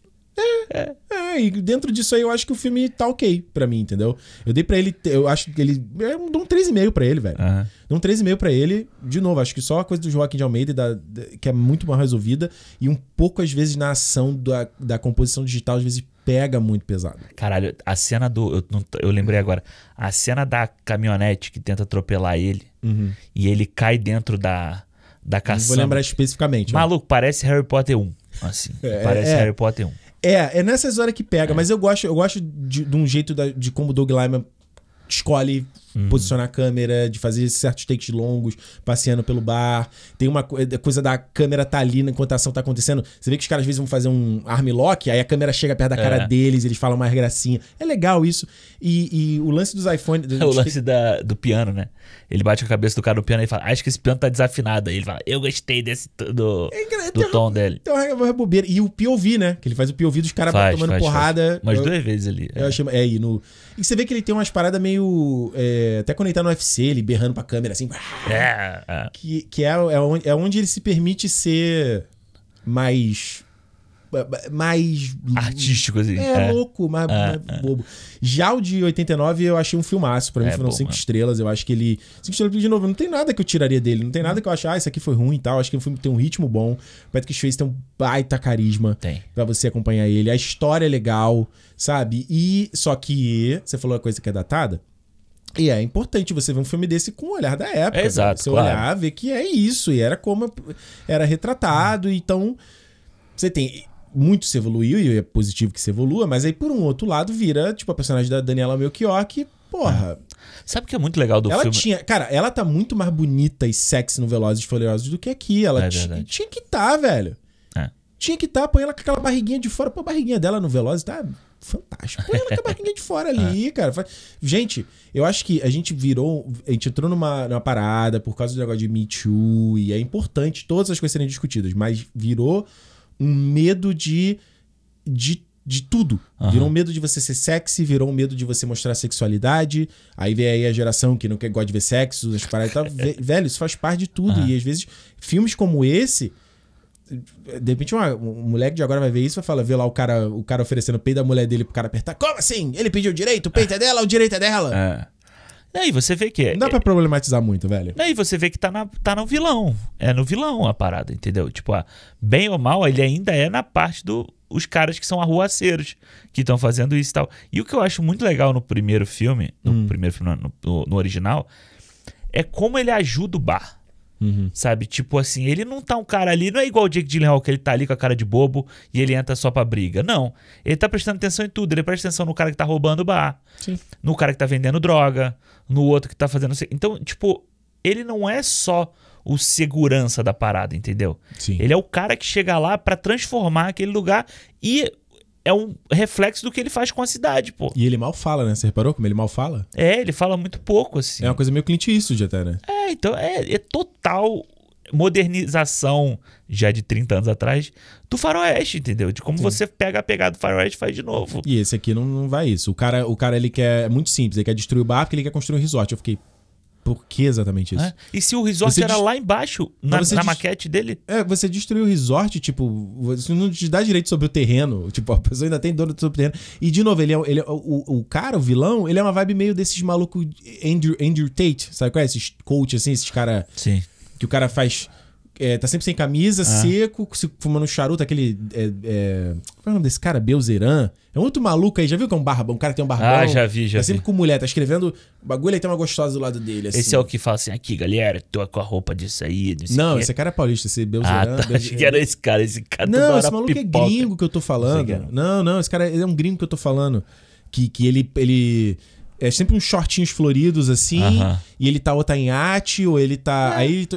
É, é, é, e dentro disso aí eu acho que o filme tá ok pra mim, entendeu? Eu dei pra ele, eu acho que ele. Eu dou um 3,5 pra ele, velho. Uhum. Dou um 3,5 pra ele, de novo, acho que só a coisa do Joaquim de Almeida, da, da, que é muito mal resolvida, e um pouco, às vezes, na ação da, da composição digital, às vezes pega muito pesado. Caralho, a cena do. Eu, eu lembrei agora. A cena da caminhonete que tenta atropelar ele uhum. e ele cai dentro da, da caçamba. Vou lembrar especificamente. Maluco, parece Harry Potter 1. Assim. É, parece é, Harry Potter 1. É, é nessas horas que pega, é. mas eu gosto, eu gosto de, de um jeito da, de como o Doug Lyman escolhe uhum. posicionar a câmera, de fazer certos takes longos, passeando pelo bar. Tem uma é, coisa da câmera tá ali enquanto a ação tá acontecendo. Você vê que os caras às vezes vão fazer um arm lock, aí a câmera chega perto da é. cara é. deles, eles falam mais gracinha. É legal isso. E, e o lance dos iPhones. (laughs) É o lance da, do piano, né? Ele bate a cabeça do cara no piano e fala: Acho que esse piano tá desafinado. Aí ele fala: Eu gostei desse do, é, do tom dele. Então vou bobeira. E o POV, né? Que ele faz o POV dos caras tomando faz, porrada. Faz. Mas duas vezes ali. É. achei, é, e, no, e você vê que ele tem umas paradas meio. É, é, até quando ele tá no UFC, ele berrando pra câmera assim. É, é. Que, que é, é, onde, é onde ele se permite ser mais mais artístico assim. É, é. louco, mas é, bobo. Já o de 89 eu achei um filmaço, para mim foram bom, cinco mano. estrelas, eu acho que ele cinco estrelas de novo, não tem nada que eu tiraria dele, não tem nada que eu achar, ah, isso aqui foi ruim e tal, acho que o filme tem um ritmo bom, Patrick Swayze tem um baita carisma para você acompanhar ele, a história é legal, sabe? E só que você falou a coisa que é datada, e é importante você ver um filme desse com o olhar da época. É exato. Você claro. olhar, ver que é isso. E era como era retratado. Então, você tem. Muito se evoluiu, e é positivo que se evolua, mas aí, por um outro lado, vira, tipo, a personagem da Daniela Melchior, que, porra. Sabe o que é muito legal do ela filme? Tinha, cara, ela tá muito mais bonita e sexy no Velozes e Furiosos do que aqui. Ela é tinha que estar, tá, velho. É. Tinha que estar, tá, põe ela com aquela barriguinha de fora. Pô, a barriguinha dela no Velozes tá fantástico. Põe ela com a barriguinha de fora ali, (laughs) é. cara. Gente, eu acho que a gente virou. A gente entrou numa, numa parada por causa do negócio de Me Too, e é importante todas as coisas serem discutidas, mas virou um medo de. de de tudo. Uhum. Virou um medo de você ser sexy, virou um medo de você mostrar sexualidade. Aí vem aí a geração que não quer, gosta de ver sexo, as paradas e tal. (laughs) Velho, isso faz parte de tudo. Uhum. E às vezes, filmes como esse, de repente, uma, um moleque de agora vai ver isso e vai falar, vê lá o cara, o cara oferecendo o peito da mulher dele pro cara apertar. Como assim? Ele pediu direito, o peito é dela, o direito é dela. É. você vê que. Não dá é, pra é problematizar muito, velho. aí você vê que tá, na, tá no vilão. É no vilão a parada, entendeu? Tipo, ah, bem ou mal, ele ainda é na parte dos os caras que são arruaceiros, que estão fazendo isso e tal. E o que eu acho muito legal no primeiro filme, no hum. primeiro filme, no, no, no original, é como ele ajuda o bar. Uhum. Sabe? Tipo assim, ele não tá um cara ali, não é igual o Jake Gyllenhaal que ele tá ali com a cara de bobo e ele entra só pra briga. Não. Ele tá prestando atenção em tudo. Ele presta atenção no cara que tá roubando o bar, Sim. no cara que tá vendendo droga, no outro que tá fazendo. Então, tipo, ele não é só o segurança da parada, entendeu? Sim. Ele é o cara que chega lá para transformar aquele lugar e é um reflexo do que ele faz com a cidade, pô. E ele mal fala, né? Você reparou como ele mal fala? É, ele fala muito pouco, assim. É uma coisa meio Clint Eastwood até, né? É, então é, é total modernização já de 30 anos atrás do faroeste, entendeu? De como Sim. você pega a pegada do faroeste e faz de novo. E esse aqui não, não vai isso. O cara, o cara ele quer... É muito simples. Ele quer destruir o bar porque ele quer construir um resort. Eu fiquei... Por que exatamente isso? É. E se o resort você era lá embaixo, na, na maquete dele? É, você destruiu o resort, tipo, você não te dá direito sobre o terreno. (laughs) Tipo, a pessoa ainda tem dono sobre o terreno. E, de novo, ele é, ele é, o, o cara, o vilão, ele é uma vibe meio desses malucos Andrew, Andrew Tate, sabe qual é? Esses coach, assim, esses cara Sim. Que o cara faz é, tá sempre sem camisa, ah. seco, fumando charuto, aquele. É, é, qual é o nome desse cara? Belzeran. É um outro maluco aí, já viu que é um barbão? Um cara tem um barbão. Ah, já vi, já Tá vi. sempre com mulher, tá escrevendo bagulho e tem uma gostosa do lado dele. Assim. Esse é o que fala assim, aqui, galera, tô com a roupa disso aí. Não, não esse cara é paulista, esse Belzeran. Ah, tá. Belzeran. que era esse cara, esse cara Não, esse maluco é pipoca. é gringo que eu tô falando. Não, não, esse cara é um gringo que eu tô falando. Que, que ele. ele é sempre uns shortinhos floridos assim, uh -huh. e ele tá ou tá em ate, ou ele tá. É. Aí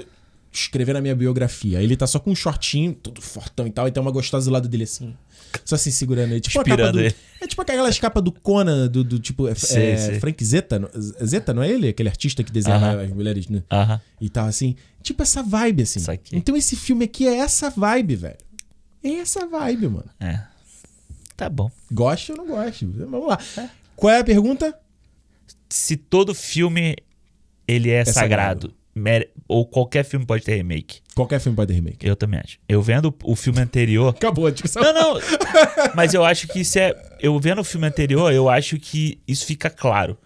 escrever na minha biografia. Ele tá só com um shortinho, todo fortão e tal, e tem uma gostosa do lado dele assim. Só assim, segurando ele. Tipo Inspirando do, ele. É tipo aquelas capas do Conan, do, do tipo. É, sim, é, sim. Frank Zeta, Zeta, não é ele? Aquele artista que desenha uh -huh. as mulheres, né? Uh -huh. E tal, assim. Tipo essa vibe, assim. Então esse filme aqui é essa vibe, velho. É essa vibe, mano. É. Tá bom. Gosto ou não gosto? Vamos lá. É. Qual é a pergunta? Se todo filme ele é, é sagrado. sagrado ou qualquer filme pode ter remake. Qualquer filme pode ter remake. Eu também acho. Eu vendo o filme anterior. (laughs) Acabou a discussão. Não, não. Mas eu acho que isso é. Eu vendo o filme anterior, eu acho que isso fica claro.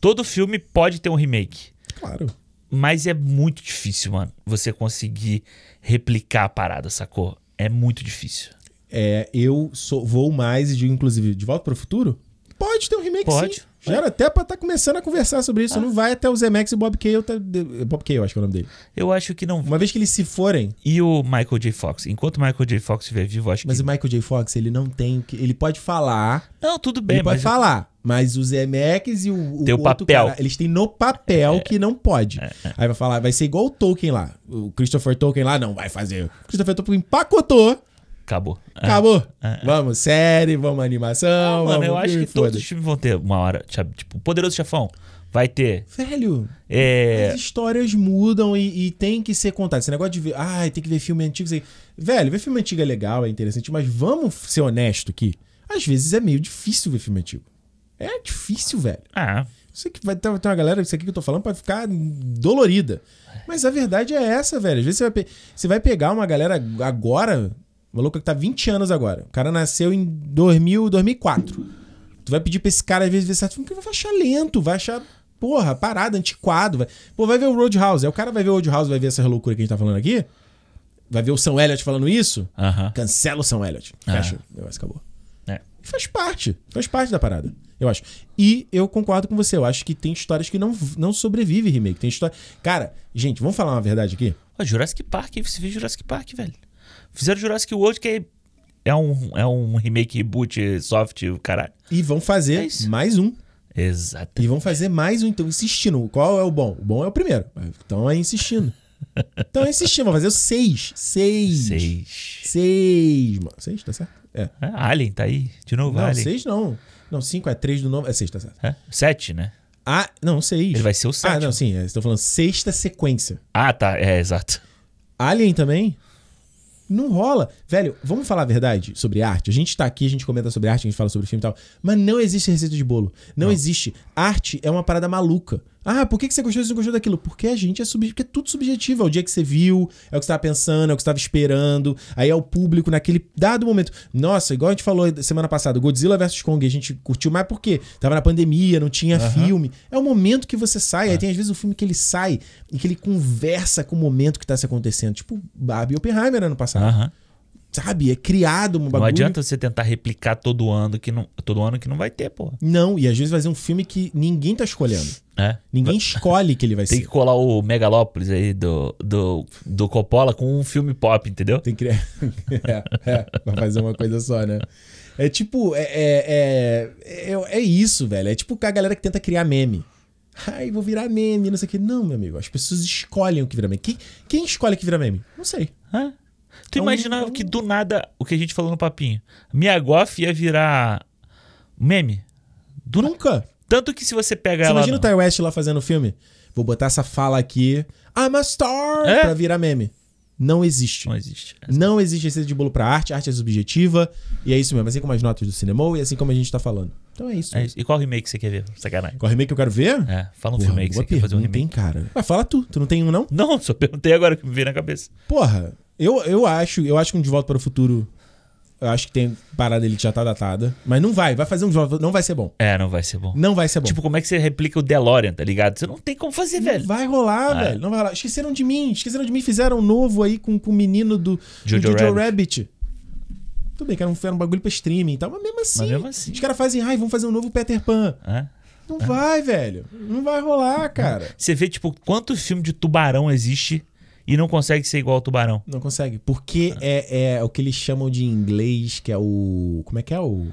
Todo filme pode ter um remake. Claro. Mas é muito difícil, mano, você conseguir replicar a parada, sacou? É muito difícil. É, eu sou, vou mais de, inclusive, De Volta para o Futuro? Pode ter um remake, pode. sim. Já era até pra estar tá começando a conversar sobre isso. Ah. Não vai até o Zemex e o Bob Cale. Tá- Bob Bob eu acho que é o nome dele. Eu acho que não. Uma vez que eles se forem. E o Michael J. Fox. Enquanto o Michael J. Fox estiver vivo, acho mas que. Mas o Michael J. Fox, ele não tem. Ele pode falar. Não, tudo bem. Ele mas... pode falar. Mas o Zemex e o. o tem o papel. Cara, eles têm no papel é. que não pode. É, é. Aí vai falar, vai ser igual o Tolkien lá. O Christopher Tolkien lá não vai fazer. O Christopher Tolkien empacotou Acabou. É. Acabou. É, é. Vamos série, vamos animação. Ah, mano, vamos eu acho que todos os times vão ter uma hora. Tipo, Poderoso Chefão. Vai ter. Velho, é... as histórias mudam e, e tem que ser contado. Esse negócio de ver. Ai, ah, tem que ver filme antigo. Assim. Velho, ver filme antigo é legal, é interessante, mas vamos ser honesto aqui. Às vezes é meio difícil ver filme antigo. É difícil, velho. Ah. Isso aqui vai ter uma galera, isso aqui que eu tô falando, pode ficar dolorida. Mas a verdade é essa, velho. Às vezes você vai, pe... você vai pegar uma galera agora uma louca que tá 20 anos agora. O cara nasceu em 2000, 2004. Tu vai pedir pra esse cara, às vezes, ver certo filme que vai achar lento, vai achar, porra, parada, antiquado. Vai... Pô, vai ver o Roadhouse. Aí o cara vai ver o Roadhouse, vai ver essa loucura que a gente tá falando aqui. Vai ver o São Elliott falando isso. Uh -huh. Cancela o São Elliott. Ah. Fecha. Uh -huh. acabou. É. Faz parte. Faz parte da parada eu acho. E eu concordo com você, eu acho que tem histórias que não, não sobrevivem remake. Tem história. Cara, gente, vamos falar uma verdade aqui? O Jurassic Park, você viu Jurassic Park, velho? Fizeram Jurassic World, que é, é, um, é um remake, reboot, soft, o caralho. E vão fazer é mais um. Exato. E vão fazer mais um, então, insistindo. Qual é o bom? O bom é o primeiro. Então é insistindo. Então é insistindo, vão fazer o seis. Seis. Seis. Seis, mano. Seis, tá certo? É. é Alien, tá aí. De novo, não, Alien. seis não. Não, cinco é três do novo É seis, tá certo. É? Sete, né? Ah, não, seis. Ele vai ser o sétimo. Ah, não, sim. É. Estou falando sexta sequência. Ah, tá. É, exato. Alien também? Não rola. Velho, vamos falar a verdade sobre arte. A gente tá aqui, a gente comenta sobre arte, a gente fala sobre filme e tal. Mas não existe receita de bolo. Não, não. existe. Arte é uma parada maluca. Ah, por que, você gostou disso e gostou daquilo? Porque a gente é subjetivo, porque é tudo subjetivo. É o dia que você viu, é o que você estava pensando, é o que você estava esperando. Aí é o público naquele dado momento. Nossa, igual a gente falou semana passada, Godzilla vs Kong, a gente curtiu mais porque tava na pandemia, não tinha uhum. filme. É o momento que você sai. Aí é. tem às vezes o filme que ele sai e que ele conversa com o momento que está se acontecendo. Tipo, Barbie Oppenheimer ano né, passado. Uhum. Sabe, é criado um bagulho. Não adianta você tentar replicar todo ano que não, todo ano que não vai ter, pô. Não, e às vezes vai ser um filme que ninguém tá escolhendo. É. Ninguém escolhe que ele vai Tem ser. Tem que colar o Megalópolis aí do, do, do Coppola com um filme pop, entendeu? Tem que criar. é, é, pra fazer uma coisa só, né? É tipo, é, é, é, é isso, velho. É tipo a galera que tenta criar meme. Ai, vou virar meme, não sei o que. Não, meu amigo. As pessoas escolhem o que vira meme. Quem, quem escolhe o que vira meme? Não sei. Hã? Tu é então, imaginava então, que do nada, o que a gente falou no papinho, Mia Goff ia virar meme? Do Nunca. Tanto que se você pega você ela... imagina o Ty West lá fazendo o filme? Vou botar essa fala aqui, I'm a star, é? pra virar meme. Não existe. Não existe. É não existe receita de bolo pra arte, arte é subjetiva, e é isso mesmo, assim como as notas do cinema e assim como a gente tá falando. Então é isso. É isso. E qual remake você quer ver? Sacanagem. Qual remake eu quero ver? É, fala um Porra, filme aí que você quer fazer um remake. tem, cara. Mas fala tu, tu não tem um não? Não, só perguntei agora que me veio na cabeça. Porra, eu, eu acho, eu acho que um De Volta para o Futuro. Eu acho que tem parada ali que já tá datada. Mas não vai, vai fazer um de volta. Não vai ser bom. É, não vai ser bom. Não vai ser bom. Tipo, como é que você replica o DeLorean, tá ligado? Você não tem como fazer, não velho. Vai rolar, ah. É. velho. Não vai rolar. Esqueceram de mim, esqueceram de mim, fizeram um novo aí com, com o menino do Jojo, do Jojo Rabbit. Rabbit. Tudo bem, que era um, era um bagulho pra streaming e tal, mas mesmo assim. Mas mesmo assim. Os caras fazem, ai, vamos fazer um novo Peter Pan. É. Não é. vai, velho. Não vai rolar, cara. Você vê, tipo, quanto filme de tubarão existe e não consegue ser igual ao tubarão. Não consegue. Porque ah. é, é o que eles chamam de inglês, que é o. Como é que é o.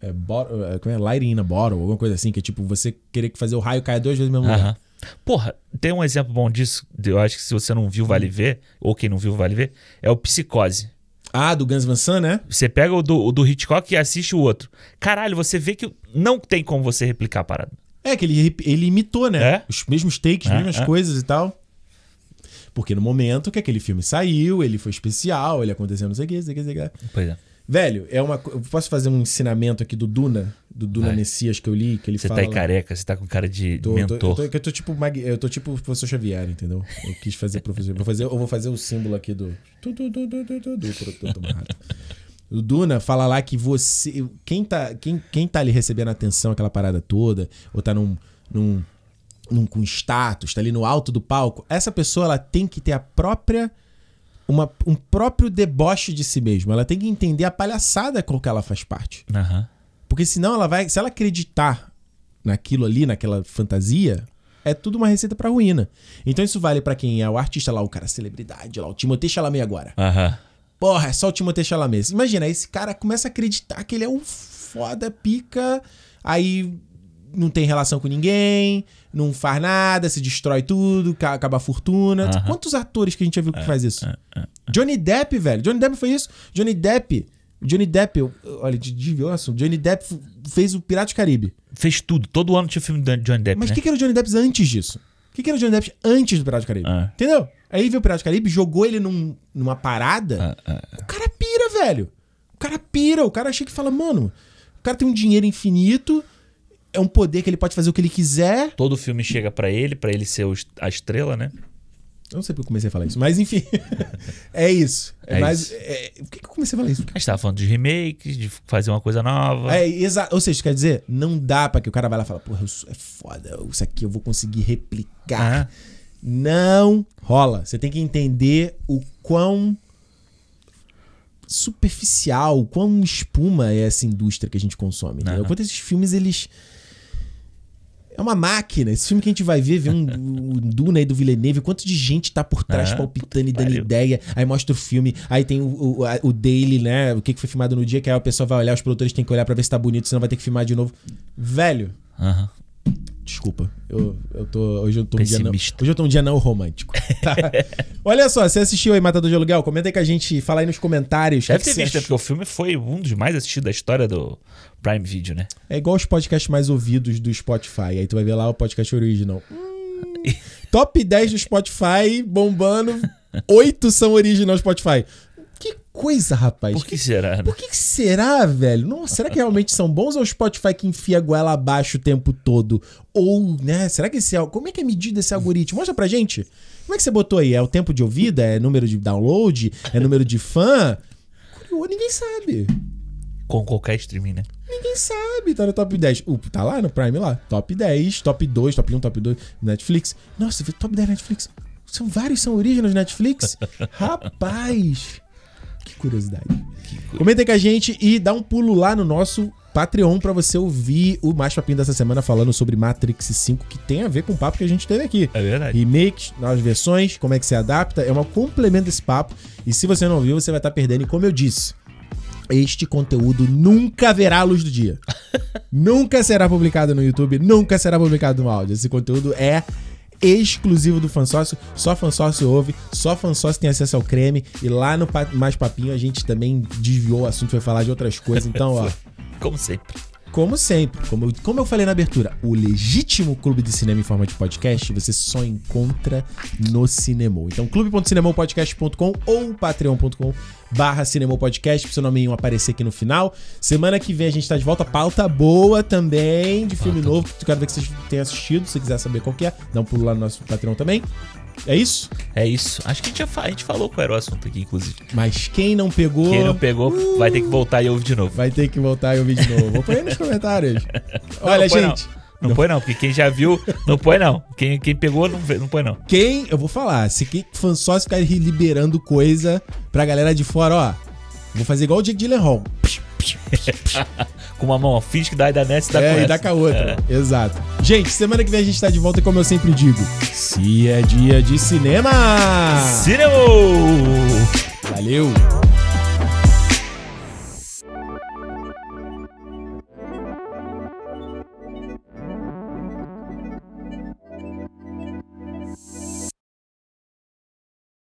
É, bottle, é, como é? Lighting in a bottle, alguma coisa assim, que é tipo você querer que fazer o raio cair duas vezes no mesmo uh -huh. lugar. Porra, tem um exemplo bom disso, eu acho que se você não viu, vale hum. ver, ou quem não viu, vale ver, é o Psicose. Ah, do Guns Van Sant, né? Você pega o do, o do Hitchcock e assiste o outro. Caralho, você vê que não tem como você replicar a parada. É, que ele, ele imitou, né? É? Os mesmos takes, as é, mesmas é. coisas e tal. Porque no momento que aquele filme saiu, ele foi especial, ele aconteceu não sei o que, não sei o que, não sei o que. Pois é. Velho, é uma. Eu posso fazer um ensinamento aqui do Duna, do Duna Vai. Messias que eu li, que ele Você tá fala. Você tá aí careca, você tá com cara de tô, mentor. Tô, eu, tô, eu, tô, tipo eu tô tipo professor Xavier, entendeu? Eu quis fazer professor. vou fazer, eu vou fazer o símbolo aqui do. Do, do, O Duna fala lá que você. Quem tá, quem, quem tá ali recebendo atenção, aquela parada toda, ou tá num, num num, com status, tá ali no alto do palco, essa pessoa ela tem que ter a própria. Uma, um próprio deboche de si mesma. Ela tem que entender a palhaçada com que ela faz parte. Uhum. Porque senão ela vai. Se ela acreditar naquilo ali, naquela fantasia, é tudo uma receita para ruína. Então isso vale para quem é o artista lá, o cara celebridade lá, o Timothée Chalamet agora. Uhum. Porra, é só o Timothée Chalamet. Imagina, esse cara começa a acreditar que ele é um foda, pica, aí não tem relação com ninguém, não faz nada, se destrói tudo, acaba a fortuna. Uh -huh. Quantos atores que a gente já viu que uh, faz isso? Uh, Johnny Depp, velho. Johnny Depp foi isso. Johnny Depp. Johnny Depp, eu, olha, desviou o assunto. Johnny Depp fez o Pirata do Caribe. Fez tudo. Todo ano tinha filme do Johnny Depp. Mas o né? que, que era o Johnny Depp antes disso? O que, que era o Johnny Depp antes do Pirata do Caribe? Entendeu? Aí veio o Piratas do Caribe, jogou ele num, numa parada. O cara pira, velho. O cara pira. O cara achei que fala, mano, o cara tem um dinheiro infinito é um poder que ele pode fazer o que ele quiser. Todo filme chega para ele, para ele ser a estrela, né? Eu não sei porque eu comecei a falar isso, mas enfim. (laughs) é isso. É, é mas isso. É, é, por que, que eu comecei a falar isso? A gente tava falando de remakes, de fazer uma coisa nova. É, exato. Ou seja, quer dizer, não dá para que o cara vai lá e fale, porra, isso é foda, isso aqui eu vou conseguir replicar. Não rola. Você tem que entender o quão superficial, quão espuma é essa indústria que a gente consome. Uhum. Né? esses filmes eles é uma máquina. Esse filme que a gente vai ver, vê um, um Duna aí do Villeneuve, quanto de gente tá por trás ah, palpitando e dando pariu. ideia. Aí mostra o filme, aí tem o, o, o daily, né? O que, que foi filmado no dia, que aí o pessoal vai olhar, os produtores têm que olhar para ver se tá bonito, senão vai ter que filmar de novo. Velho. Uhum. Desculpa. Eu, eu tô, hoje eu tô um dia não, hoje eu tô um dia não romântico. Tá? (laughs) Olha só, você assistiu aí Matador de Aluguel? Comenta aí com a gente, fala aí nos comentários. Deve que ter que visto, né? porque o filme foi um dos mais assistidos da história do Prime Video, né? É igual os podcasts mais ouvidos do Spotify. Aí tu vai ver lá o podcast original. Hum, (laughs) top 10 do Spotify, bombando. Oito são original Spotify coisa, rapaz. Por que será? Né? Por que será, velho? Nossa, será que realmente são bons ou o Spotify que enfia a goela abaixo o tempo todo? Ou, né? Será que esse. Como é que é medida esse algoritmo? Mostra pra gente. Como é que você botou aí? É o tempo de ouvida? É número de download? É número de fã? Curioso, ninguém sabe. Com qualquer streaming, né? Ninguém sabe, tá no top 10. Uh, tá lá no Prime lá. Top 10, top 2, top 1, top 2, Netflix. Nossa, top 10 Netflix. São vários, são originais Netflix. (laughs) Rapaz! Que curiosidade. Que coisa. Comenta com a gente e dá um pulo lá no nosso Patreon para você ouvir o mais papinho dessa semana falando sobre Matrix 5, que tem a ver com o papo que a gente teve aqui. É verdade. Remakes, novas versões, como é que se adapta, é um complemento desse papo. E se você não viu, você vai estar tá perdendo. E como eu disse, este conteúdo nunca verá a luz do dia. (laughs) nunca será publicado no YouTube, nunca será publicado no áudio. Esse conteúdo é exclusivo do Fansócio. Só Fansócio ouve, só Fansócio tem acesso ao creme. E lá no Mais Papinho a gente também desviou o assunto, foi falar de outras coisas. Então, ó. (laughs) Como sempre. Como sempre, como eu, como eu falei na abertura, o legítimo clube de cinema em forma de podcast você só encontra no Cinemol. Então, clube.cinemopodcast.com ou patreon.com barra Cinema Podcast, pro seu nominho aparecer aqui no final. Semana que vem a gente tá de volta. Pauta boa também, de filme novo. Que quero ver que vocês tenham assistido. Se quiser saber qual que é, dá um pulo lá no nosso Patreon também. É isso? É isso. Acho que a gente, já, a gente falou qual era o assunto aqui, inclusive. Mas quem não pegou. Quem não pegou, uh, vai ter que voltar e ouvir de novo. Vai ter que voltar e ouvir de novo. Vou pôr aí nos (laughs) comentários. Olha, não, gente. Não. Não, não põe não, porque quem já viu, não põe não. Quem, quem pegou, não, não põe não. Quem, eu vou falar, se quem fã só ficar liberando coisa pra galera de fora, ó, vou fazer igual o Jake Gyllenhaal. (laughs) com uma mão, finge que dá e dá nessa e dá é, com essa. e dá com a outra. É. Exato. Gente, semana que vem a gente tá de volta e como eu sempre digo, se é dia de cinema! Cinema! Valeu!